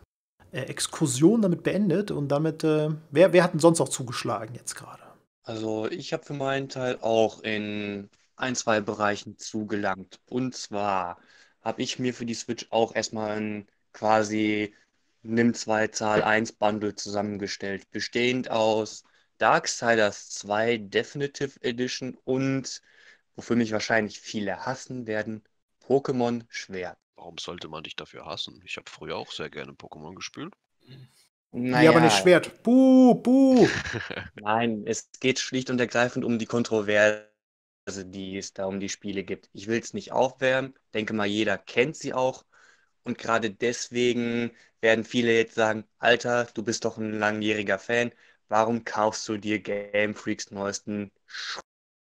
äh, äh, Exkursion damit beendet und damit, äh, wer, wer hat denn sonst auch zugeschlagen jetzt gerade? Also ich habe für meinen Teil auch in ein, zwei Bereichen zugelangt. Und zwar habe ich mir für die Switch auch erstmal ein quasi Nimm 2 Zahl 1 Bundle zusammengestellt, bestehend aus Darksiders 2 Definitive Edition und, wofür mich wahrscheinlich viele hassen werden, Pokémon Schwert. Warum sollte man dich dafür hassen? Ich habe früher auch sehr gerne Pokémon gespielt. Naja. Ja, aber nicht Schwert. Buh, buh. Nein, es geht schlicht und ergreifend um die Kontroverse, die es da um die Spiele gibt. Ich will es nicht aufwärmen. Denke mal, jeder kennt sie auch. Und gerade deswegen werden viele jetzt sagen, Alter, du bist doch ein langjähriger Fan. Warum kaufst du dir Game Freaks neuesten Sch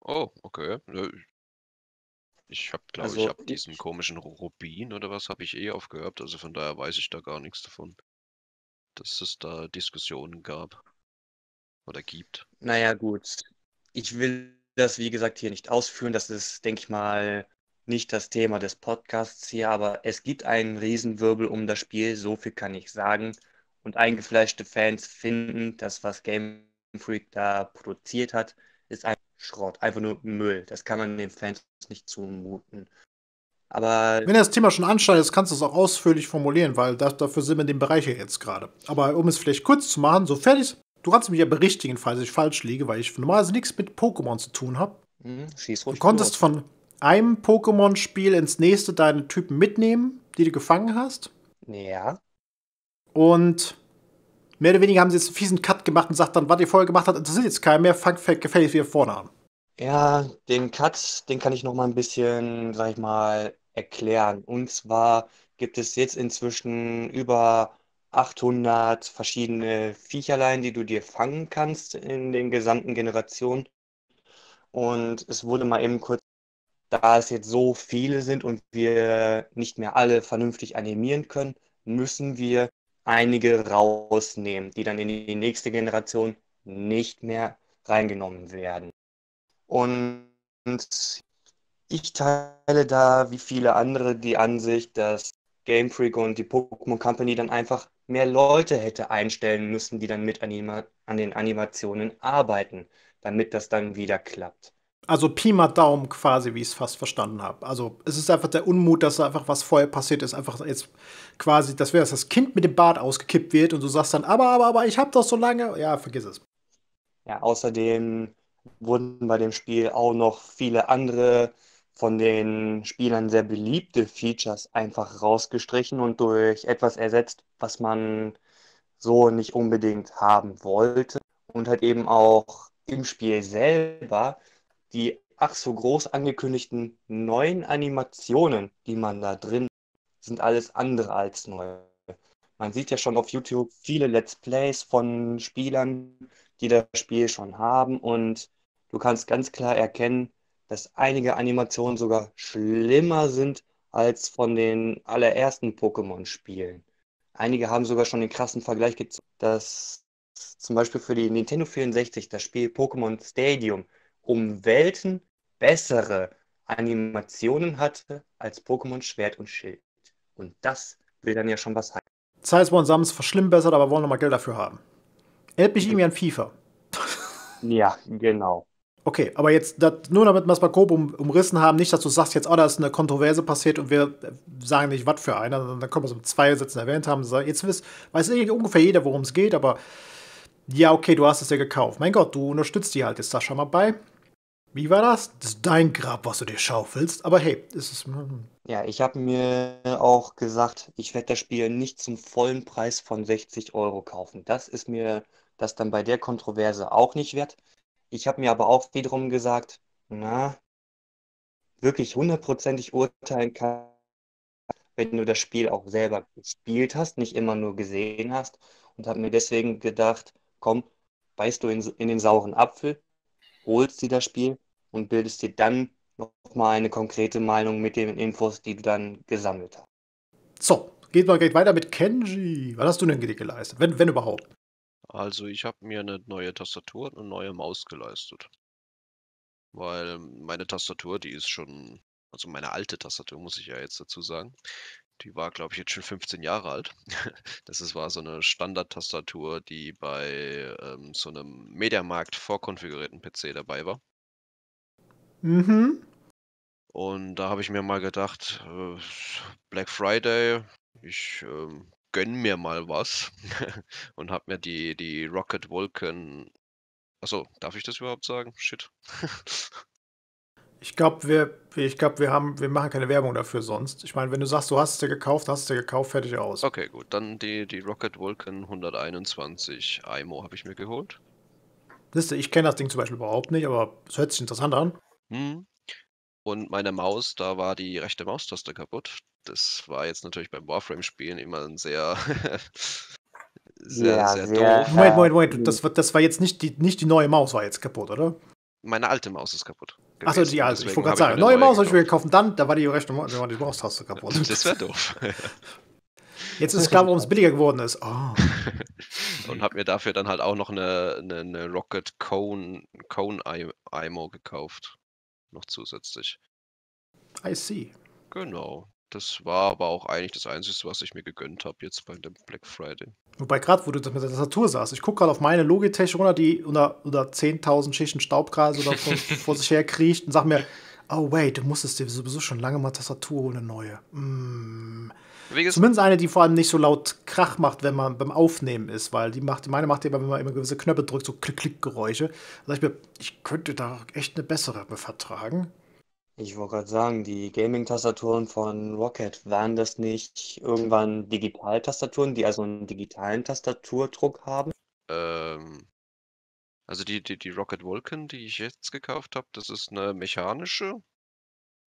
Oh, okay. Ich habe, glaube also, ich, ab diesem komischen Rubin oder was habe ich eh aufgehört. Also von daher weiß ich da gar nichts davon, dass es da Diskussionen gab oder gibt. Naja, gut. Ich will das, wie gesagt, hier nicht ausführen. Das ist, denke ich mal, nicht das Thema des Podcasts hier, aber es gibt einen Riesenwirbel um das Spiel. So viel kann ich sagen. Und eingefleischte Fans finden, dass was Game Freak da produziert hat, ist einfach Schrott, einfach nur Müll. Das kann man den Fans nicht zumuten. Aber Wenn er das Thema schon anschneidet, kannst du es auch ausführlich formulieren, weil das, dafür sind wir in dem Bereich jetzt gerade. Aber um es vielleicht kurz zu machen, so fertig, du kannst mich ja berichtigen, falls ich falsch liege, weil ich normalerweise nichts mit Pokémon zu tun habe. Mhm, schieß ruhig. Du konntest los. von einem Pokémon-Spiel ins nächste deine Typen mitnehmen, die du gefangen hast. Ja. Und Mehr oder weniger haben sie jetzt einen fiesen Cut gemacht und sagt dann, was ihr vorher gemacht habt, interessiert jetzt keinen mehr, gefällt gefällt wieder vorne an. Ja, den Cut, den kann ich nochmal ein bisschen, sag ich mal, erklären. Und zwar gibt es jetzt inzwischen über 800 verschiedene Viecherlein, die du dir fangen kannst in den gesamten Generationen. Und es wurde mal eben kurz, da es jetzt so viele sind und wir nicht mehr alle vernünftig animieren können, müssen wir einige rausnehmen, die dann in die nächste Generation nicht mehr reingenommen werden. Und ich teile da, wie viele andere, die Ansicht, dass Game Freak und die Pokémon Company dann einfach mehr Leute hätte einstellen müssen, die dann mit Anima an den Animationen arbeiten, damit das dann wieder klappt. Also Pi mal Daumen quasi, wie ich es fast verstanden habe. Also es ist einfach der Unmut, dass einfach was vorher passiert ist. Einfach jetzt quasi, dass wäre das Kind mit dem Bart ausgekippt wird und du sagst dann, aber, aber, aber, ich habe das so lange. Ja, vergiss es. Ja, außerdem wurden bei dem Spiel auch noch viele andere von den Spielern sehr beliebte Features einfach rausgestrichen und durch etwas ersetzt, was man so nicht unbedingt haben wollte. Und halt eben auch im Spiel selber die ach so groß angekündigten neuen Animationen, die man da drin, sind alles andere als neu. Man sieht ja schon auf YouTube viele Let's Plays von Spielern, die das Spiel schon haben und du kannst ganz klar erkennen, dass einige Animationen sogar schlimmer sind als von den allerersten Pokémon-Spielen. Einige haben sogar schon den krassen Vergleich gezogen, dass zum Beispiel für die Nintendo 64 das Spiel Pokémon Stadium um Welten bessere Animationen hatte als Pokémon Schwert und Schild. Und das will dann ja schon was heißen. Sizemore und Sams verschlimmbessert, aber wollen nochmal Geld dafür haben. Erinnert mich irgendwie an FIFA. ja, genau. Okay, aber jetzt dat, nur damit wir es mal grob um, umrissen haben, nicht, dass du sagst jetzt, oh, da ist eine Kontroverse passiert und wir äh, sagen nicht, was für einer, dann, dann können wir es in zwei Sätzen erwähnt haben. Sagen, jetzt weiß, weiß ungefähr jeder, worum es geht, aber ja, okay, du hast es ja gekauft. Mein Gott, du unterstützt die halt jetzt da schon mal bei. Wie war das? Das ist dein Grab, was du dir schaufelst. Aber hey, ist es. Hm. Ja, ich habe mir auch gesagt, ich werde das Spiel nicht zum vollen Preis von 60 Euro kaufen. Das ist mir das dann bei der Kontroverse auch nicht wert. Ich habe mir aber auch wiederum gesagt, na, wirklich hundertprozentig urteilen kann, wenn du das Spiel auch selber gespielt hast, nicht immer nur gesehen hast. Und habe mir deswegen gedacht, komm, beißt du in, in den sauren Apfel, holst dir das Spiel und bildest dir dann nochmal eine konkrete Meinung mit den Infos, die du dann gesammelt hast. So, geht mal gleich weiter mit Kenji. Was hast du denn geleistet, wenn, wenn überhaupt? Also ich habe mir eine neue Tastatur und eine neue Maus geleistet. Weil meine Tastatur, die ist schon, also meine alte Tastatur, muss ich ja jetzt dazu sagen, die war, glaube ich, jetzt schon 15 Jahre alt. Das ist, war so eine Standard-Tastatur, die bei ähm, so einem Mediamarkt vorkonfigurierten PC dabei war. Mhm. Und da habe ich mir mal gedacht, äh, Black Friday, ich äh, gönn mir mal was und habe mir die, die Rocket Vulcan. Achso, darf ich das überhaupt sagen? Shit. ich glaube, wir, ich glaub, wir, haben, wir machen keine Werbung dafür sonst. Ich meine, wenn du sagst, du hast es dir gekauft, hast du dir gekauft, fertig aus. Okay, gut. Dann die, die Rocket Vulcan 121 IMO habe ich mir geholt. Siehst du, ich kenne das Ding zum Beispiel überhaupt nicht, aber es hört sich interessant an. Mhm. Und meine Maus, da war die rechte Maustaste kaputt. Das war jetzt natürlich beim Warframe-Spielen immer ein sehr, sehr, ja, sehr, sehr, doof. Moment, Moment, Moment. Ähm, das, das war jetzt nicht die, nicht die neue Maus, war jetzt kaputt, oder? Meine alte Maus ist kaputt. Achso, die alte. Deswegen ich wollte gerade sagen, neue, neue Maus habe ich mir gekauft dann, da war die rechte Maus, die Maustaste kaputt. Das wäre doof. Jetzt ist es klar, warum es billiger geworden ist. Oh. und habe mir dafür dann halt auch noch eine, eine, eine Rocket Cone, Cone IMO gekauft noch zusätzlich. I see. Genau. Das war aber auch eigentlich das Einzige, was ich mir gegönnt habe jetzt bei dem Black Friday. Wobei gerade, wo du mit der Tastatur saßt, ich gucke gerade auf meine Logitech runter, die unter, unter 10.000 Schichten Staubgras oder vor, vor sich her kriecht und sag mir, oh wait, du musstest dir sowieso schon lange mal Tastatur holen, eine neue. Mm. Zumindest eine, die vor allem nicht so laut Krach macht, wenn man beim Aufnehmen ist, weil die macht, meine macht immer, wenn man immer gewisse Knöpfe drückt, so Klick-Klick-Geräusche. Da ich mir, ich könnte da echt eine bessere vertragen. Ich wollte gerade sagen, die Gaming-Tastaturen von Rocket, waren das nicht irgendwann Digitaltastaturen, die also einen digitalen Tastaturdruck haben? Ähm, also die, die, die Rocket Vulcan, die ich jetzt gekauft habe, das ist eine mechanische.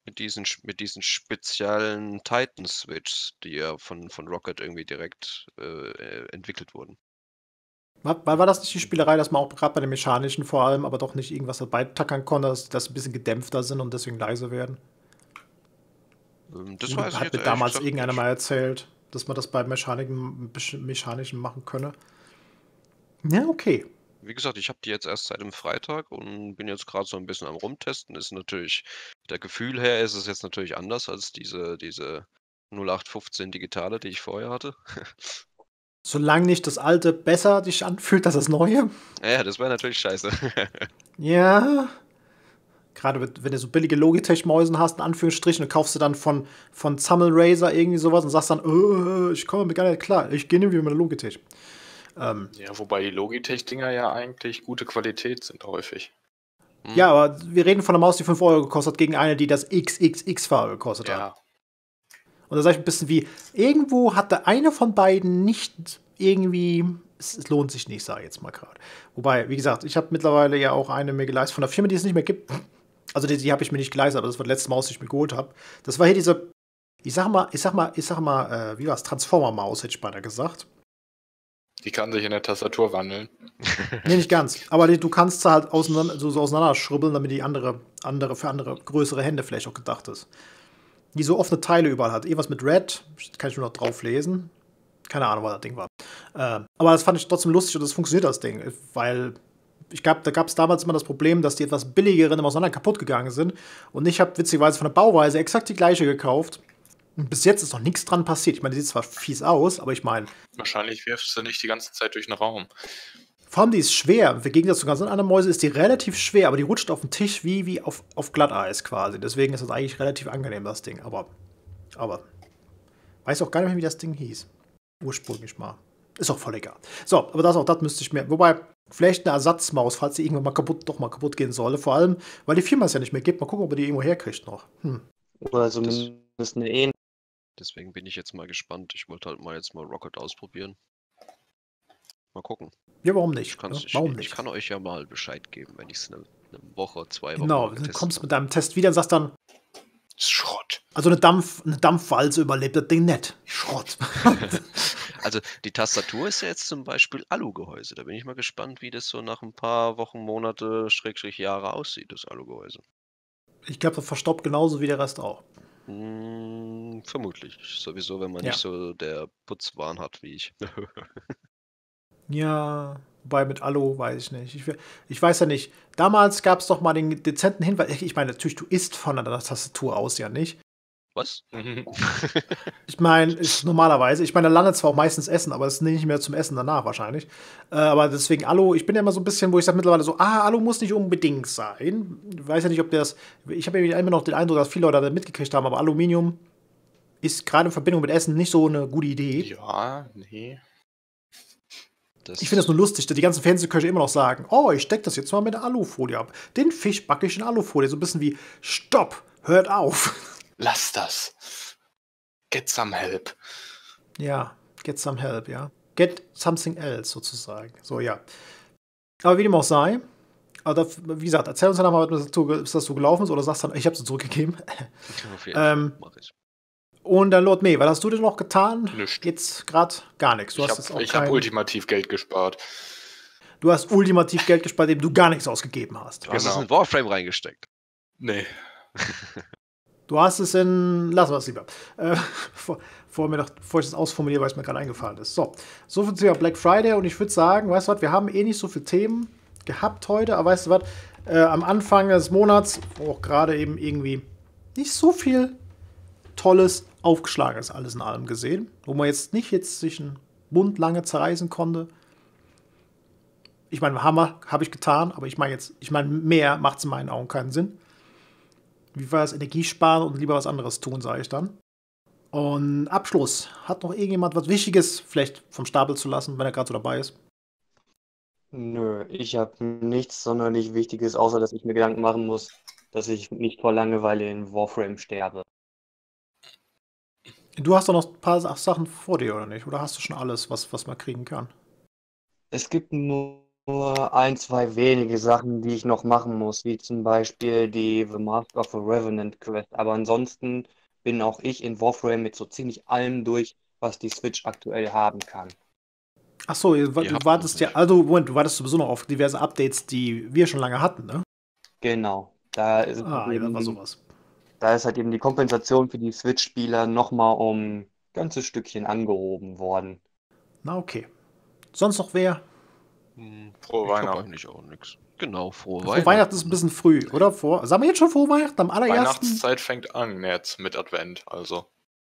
Mit diesen, mit diesen speziellen Titan-Switch, die ja von, von Rocket irgendwie direkt äh, äh entwickelt wurden. War, war das nicht die mhm. Spielerei, dass man auch gerade bei den mechanischen vor allem, aber doch nicht irgendwas dabei tackern konnte, dass, das ein bisschen gedämpfter sind und deswegen leiser werden? Ähm, das weiß Hat mir damals irgendeiner mal erzählt, dass man das bei Mechaniken, Mechanischen machen könne. Ja, okay wie gesagt, ich habe die jetzt erst seit dem Freitag und bin jetzt gerade so ein bisschen am Rumtesten. Ist natürlich, der Gefühl her ist es jetzt natürlich anders als diese, diese 0815 digitale, die ich vorher hatte. Solange nicht das alte besser dich anfühlt als das neue. Ja, das wäre natürlich scheiße. ja. Gerade wenn du so billige Logitech-Mäusen hast, in Anführungsstrichen, und kaufst du dann von, von Sammel Razer irgendwie sowas und sagst dann, oh, ich komme mir gar nicht klar, ich gehe irgendwie mit Logitech. Ähm, ja, wobei die Logitech-Dinger ja eigentlich gute Qualität sind häufig. Hm. Ja, aber wir reden von einer Maus, die 5 Euro gekostet hat, gegen eine, die das XXX-Fahr gekostet ja. hat. Und da sage ich ein bisschen wie, irgendwo hatte eine von beiden nicht irgendwie, es, es lohnt sich nicht, sage ich jetzt mal gerade. Wobei, wie gesagt, ich habe mittlerweile ja auch eine mir geleistet von der Firma, die es nicht mehr gibt. Also die, die habe ich mir nicht geleistet, aber das war die letzte Maus, die ich mir geholt habe. Das war hier diese, ich sag mal, ich sag mal, ich sag mal, äh, wie war es, Transformer-Maus, hätte ich beinahe gesagt. Die kann sich in der Tastatur wandeln. nee, nicht ganz. Aber du kannst sie halt auseinander, so, so auseinanderschrubbeln, damit die andere, andere für andere größere Hände vielleicht auch gedacht ist. Die so offene Teile überall hat. Irgendwas mit Red, kann ich nur noch drauf lesen. Keine Ahnung, was das Ding war. Äh, aber das fand ich trotzdem lustig und das funktioniert, das Ding. Weil ich glaube, da gab es damals immer das Problem, dass die etwas billigeren immer auseinander kaputt gegangen sind. Und ich habe witzigerweise von der Bauweise exakt die gleiche gekauft und bis jetzt ist noch nichts dran passiert. Ich meine, die sieht zwar fies aus, aber ich meine. Wahrscheinlich wirfst du nicht die ganze Zeit durch den Raum. Vor allem, die ist schwer. Im Gegensatz zu ganz anderen Mäuse ist die relativ schwer, aber die rutscht auf den Tisch wie, wie auf, auf Glatteis quasi. Deswegen ist das eigentlich relativ angenehm, das Ding. Aber, aber. Weiß auch gar nicht mehr, wie das Ding hieß. Ursprünglich mal. Ist auch voll egal. So, aber das auch, das müsste ich mir. Wobei, vielleicht eine Ersatzmaus, falls die irgendwann mal kaputt, doch mal kaputt gehen solle. Vor allem, weil die Firma es ja nicht mehr gibt. Mal gucken, ob man die irgendwo herkriegt noch. Hm. Oder zumindest eine ähnliche. Deswegen bin ich jetzt mal gespannt. Ich wollte halt mal jetzt mal Rocket ausprobieren. Mal gucken. Ja, warum nicht? Ich, ne? ich warum nicht? ich kann euch ja mal Bescheid geben, wenn ich es eine ne Woche, zwei Wochen. Genau, du kommst mit deinem Test wieder und sagst dann. Schrott. Also eine, Dampf, eine Dampfwalze überlebt das Ding nicht. Schrott. also die Tastatur ist ja jetzt zum Beispiel Alugehäuse. Da bin ich mal gespannt, wie das so nach ein paar Wochen, Monate, Schrägstrich Jahre aussieht, das Alugehäuse. Ich glaube, das verstaubt genauso wie der Rest auch. Hm, vermutlich. Sowieso, wenn man ja. nicht so der Putzwahn hat wie ich. ja, wobei mit Alu weiß ich nicht. Ich, ich weiß ja nicht. Damals gab es doch mal den dezenten Hinweis. Ich meine, natürlich, du isst von der Tastatur aus ja nicht was? ich meine, normalerweise, ich meine, da landet zwar auch meistens Essen, aber das ist nicht mehr zum Essen danach wahrscheinlich. Äh, aber deswegen Alu, ich bin ja immer so ein bisschen, wo ich sage mittlerweile so, ah, Alu muss nicht unbedingt sein. Ich weiß ja nicht, ob das, ich habe ja immer noch den Eindruck, dass viele Leute das mitgekriegt haben, aber Aluminium ist gerade in Verbindung mit Essen nicht so eine gute Idee. Ja, nee. Das ich finde das nur lustig, dass die ganzen Fernsehköche immer noch sagen, oh, ich stecke das jetzt mal mit der Alufolie ab. Den Fisch backe ich in Alufolie. So ein bisschen wie, stopp, hört auf. lass das. Get some help. Ja, get some help, ja. Get something else sozusagen. So, ja. Aber wie dem auch sei, aber wie gesagt, erzähl uns dann mal, bis das so gelaufen ist oder sagst dann, ich hab's zurückgegeben. Okay, ähm, mach ich. Und dann Lord May, was hast du denn noch getan? Nichts. Jetzt gerade gar nichts. Du ich habe kein... hab ultimativ Geld gespart. Du hast ultimativ Geld gespart, indem du gar nichts ausgegeben hast. Genau. Hast du es in Warframe reingesteckt? Nee. Du hast es in. Lassen wir es lieber. Äh, vor, vor mir noch, bevor ich das ausformuliere, weil es mir gerade eingefallen ist. So, so viel zu Black Friday und ich würde sagen, weißt du was, wir haben eh nicht so viele Themen gehabt heute, aber weißt du was, äh, am Anfang des Monats, wo auch gerade eben irgendwie nicht so viel Tolles aufgeschlagen ist, alles in allem gesehen, wo man jetzt nicht jetzt sich einen Bund lange zerreißen konnte. Ich meine, Hammer habe ich getan, aber ich meine jetzt, ich meine, mehr macht es in meinen Augen keinen Sinn wie war das, Energie sparen und lieber was anderes tun, sage ich dann. Und Abschluss. Hat noch irgendjemand was Wichtiges vielleicht vom Stapel zu lassen, wenn er gerade so dabei ist? Nö, ich habe nichts sondern sonderlich Wichtiges, außer dass ich mir Gedanken machen muss, dass ich nicht vor Langeweile in Warframe sterbe. Du hast doch noch ein paar Sachen vor dir, oder nicht? Oder hast du schon alles, was, was man kriegen kann? Es gibt nur nur ein, zwei wenige Sachen, die ich noch machen muss, wie zum Beispiel die The Mask of a Revenant Quest. Aber ansonsten bin auch ich in Warframe mit so ziemlich allem durch, was die Switch aktuell haben kann. Ach so, du wartest ja, also Moment, du wartest sowieso noch auf diverse Updates, die wir schon lange hatten, ne? Genau. Da ist, ah, eben, ja, sowas. Da ist halt eben die Kompensation für die Switch-Spieler nochmal um ein ganzes Stückchen angehoben worden. Na okay. Sonst noch wer? frohe ich Weihnachten. eigentlich auch nichts. Genau, frohe, frohe Weihnachten. Weihnachten ist ein bisschen früh, oder? Vor, sagen wir jetzt schon frohe Weihnachten am allerersten? Weihnachtszeit fängt an jetzt mit Advent, also.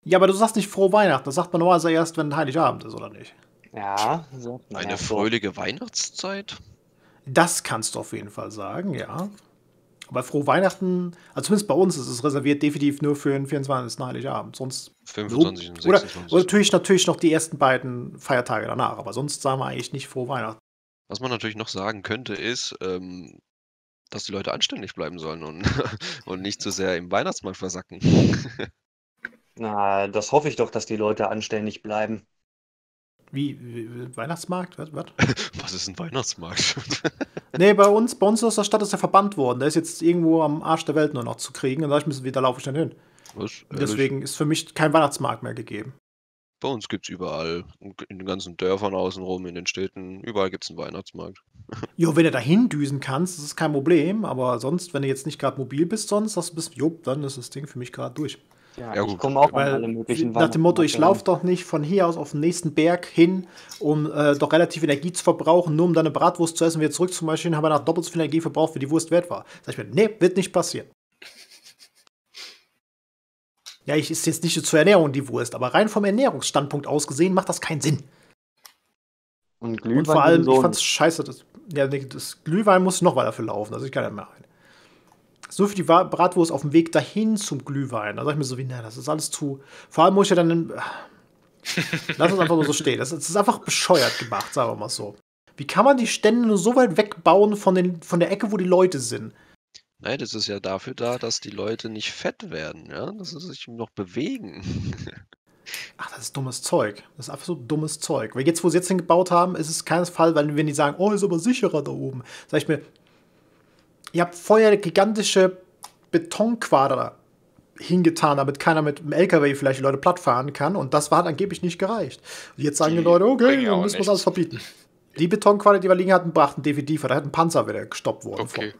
Ja, aber du sagst nicht frohe Weihnachten. Das sagt man normalerweise erst, wenn Heiligabend ist, oder nicht? Ja, so. Eine ja, fröhliche Weihnachtszeit? Das kannst du auf jeden Fall sagen, ja. Aber frohe Weihnachten, also zumindest bei uns ist es reserviert definitiv nur für den 24. Heiligabend. Sonst 25. So, und 26. Oder, oder natürlich, natürlich noch die ersten beiden Feiertage danach, aber sonst sagen wir eigentlich nicht frohe Weihnachten. Was man natürlich noch sagen könnte, ist, ähm, dass die Leute anständig bleiben sollen und, und nicht zu so sehr im Weihnachtsmarkt versacken. Na, das hoffe ich doch, dass die Leute anständig bleiben. Wie, wie Weihnachtsmarkt? Was, was? was ist ein Weihnachtsmarkt? nee, bei uns, bei uns aus der Stadt ist er verbannt worden. Der ist jetzt irgendwo am Arsch der Welt nur noch zu kriegen. Und da müssen wir da laufe ich dann hin. Was? Deswegen ist für mich kein Weihnachtsmarkt mehr gegeben. Bei uns gibt es überall, in den ganzen Dörfern außenrum, in den Städten, überall gibt es einen Weihnachtsmarkt. Jo, wenn du dahin düsen kannst, das ist kein Problem, aber sonst, wenn du jetzt nicht gerade mobil bist, sonst, dass du bist, jo, dann ist das Ding für mich gerade durch. Ja, ja ich komme auch Weil, alle möglichen Nach dem Motto, ich laufe doch nicht von hier aus auf den nächsten Berg hin, um äh, doch relativ Energie zu verbrauchen, nur um dann eine Bratwurst zu essen, wieder zurück zum Beispiel, habe ich nach doppelt so viel Energie verbraucht, wie die Wurst wert war. Sag ich mir, nee, wird nicht passieren. Ja, ich ist jetzt nicht zur Ernährung die Wurst, aber rein vom Ernährungsstandpunkt aus gesehen macht das keinen Sinn. Und Glühwein. Und vor allem, ich fand's scheiße, das, ja, das Glühwein muss noch weiter für laufen, also ich kann ja mehr rein. So für die Bratwurst auf dem Weg dahin zum Glühwein. Da sag ich mir so wie, na, das ist alles zu. Vor allem muss ich ja dann. Ah, lass es einfach nur so stehen. Das, das ist einfach bescheuert gemacht, sagen wir mal so. Wie kann man die Stände nur so weit wegbauen von, den, von der Ecke, wo die Leute sind? Nein, das ist ja dafür da, dass die Leute nicht fett werden, ja, dass sie sich noch bewegen. Ach, das ist dummes Zeug. Das ist absolut dummes Zeug. Weil jetzt, wo sie jetzt hingebaut haben, ist es keines Fall, weil wenn die sagen, oh, ist aber sicherer da oben, sag ich mir, ihr habt vorher gigantische Betonquader hingetan, damit keiner mit dem LKW vielleicht die Leute plattfahren kann. Und das hat angeblich nicht gereicht. Und jetzt sagen die, die Leute, okay, dann müssen wir das alles verbieten. Die Betonquader, die wir liegen hatten, brachten DVD, weil da hat ein Panzer wieder gestoppt worden. Okay. Von.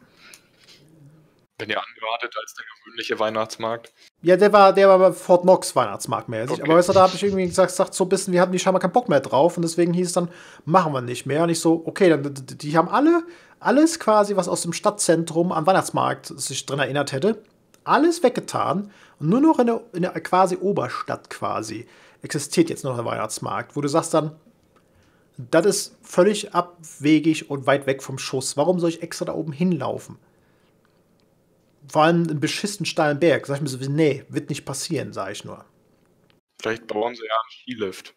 Wenn ihr angewartet als der gewöhnliche Weihnachtsmarkt. Ja, der war, der war Fort Knox Weihnachtsmarkt mäßig. Okay. Aber weißt du, da habe ich irgendwie gesagt, gesagt, so ein bisschen, wir hatten die scheinbar keinen Bock mehr drauf und deswegen hieß es dann, machen wir nicht mehr. Und ich so, okay, dann die haben alle, alles quasi, was aus dem Stadtzentrum am Weihnachtsmarkt sich drin erinnert hätte, alles weggetan und nur noch in der, in der quasi Oberstadt quasi existiert jetzt noch der Weihnachtsmarkt, wo du sagst dann, das ist völlig abwegig und weit weg vom Schuss. Warum soll ich extra da oben hinlaufen? vor allem einen beschissen steilen Berg. Sag ich mir so, nee, wird nicht passieren, sage ich nur. Vielleicht bauen sie ja einen Skilift.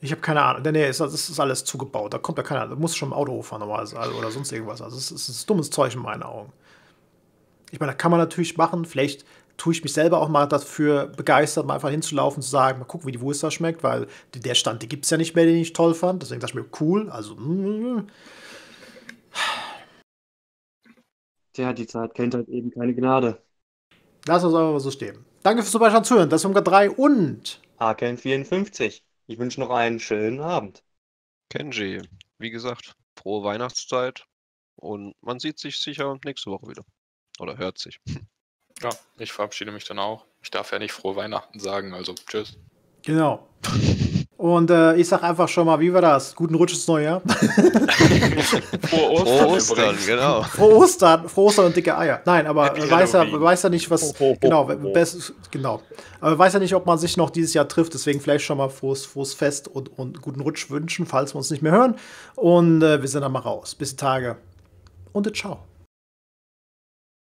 Ich habe keine Ahnung. Nee, es ist, ist alles zugebaut. Da kommt ja keiner. Da muss schon im Auto fahren normalerweise oder sonst irgendwas. Also es ist, ist dummes Zeug in meinen Augen. Ich meine, da kann man natürlich machen. Vielleicht tue ich mich selber auch mal dafür begeistert, mal einfach hinzulaufen und zu sagen, mal gucken, wie die Wurst da schmeckt, weil die, der Stand, die gibt es ja nicht mehr, den ich toll fand. Deswegen sag ich mir, cool. Also, mm, mm, mm. Tja, die Zeit kennt halt eben keine Gnade. Lass uns aber so stehen. Danke fürs Zuschauen zuhören. Das ist Umgang 3 und AKM54. Ich wünsche noch einen schönen Abend. Kenji, wie gesagt, frohe Weihnachtszeit und man sieht sich sicher nächste Woche wieder. Oder hört sich. Ja, ich verabschiede mich dann auch. Ich darf ja nicht frohe Weihnachten sagen, also tschüss. Genau. Und äh, ich sag einfach schon mal, wie war das? Guten Rutsch ins neue Jahr. Frohe Ostern, Frohe Ostern genau. Frohe Ostern, Frohe Ostern und dicke Eier. Nein, aber weiß Halloween. ja, weiß ja nicht, was. Oh, oh, genau, oh, best, genau. Aber weiß ja nicht, ob man sich noch dieses Jahr trifft. Deswegen vielleicht schon mal frohes, frohes Fest und, und guten Rutsch wünschen, falls wir uns nicht mehr hören. Und äh, wir sind dann mal raus. Bis die Tage und äh, ciao.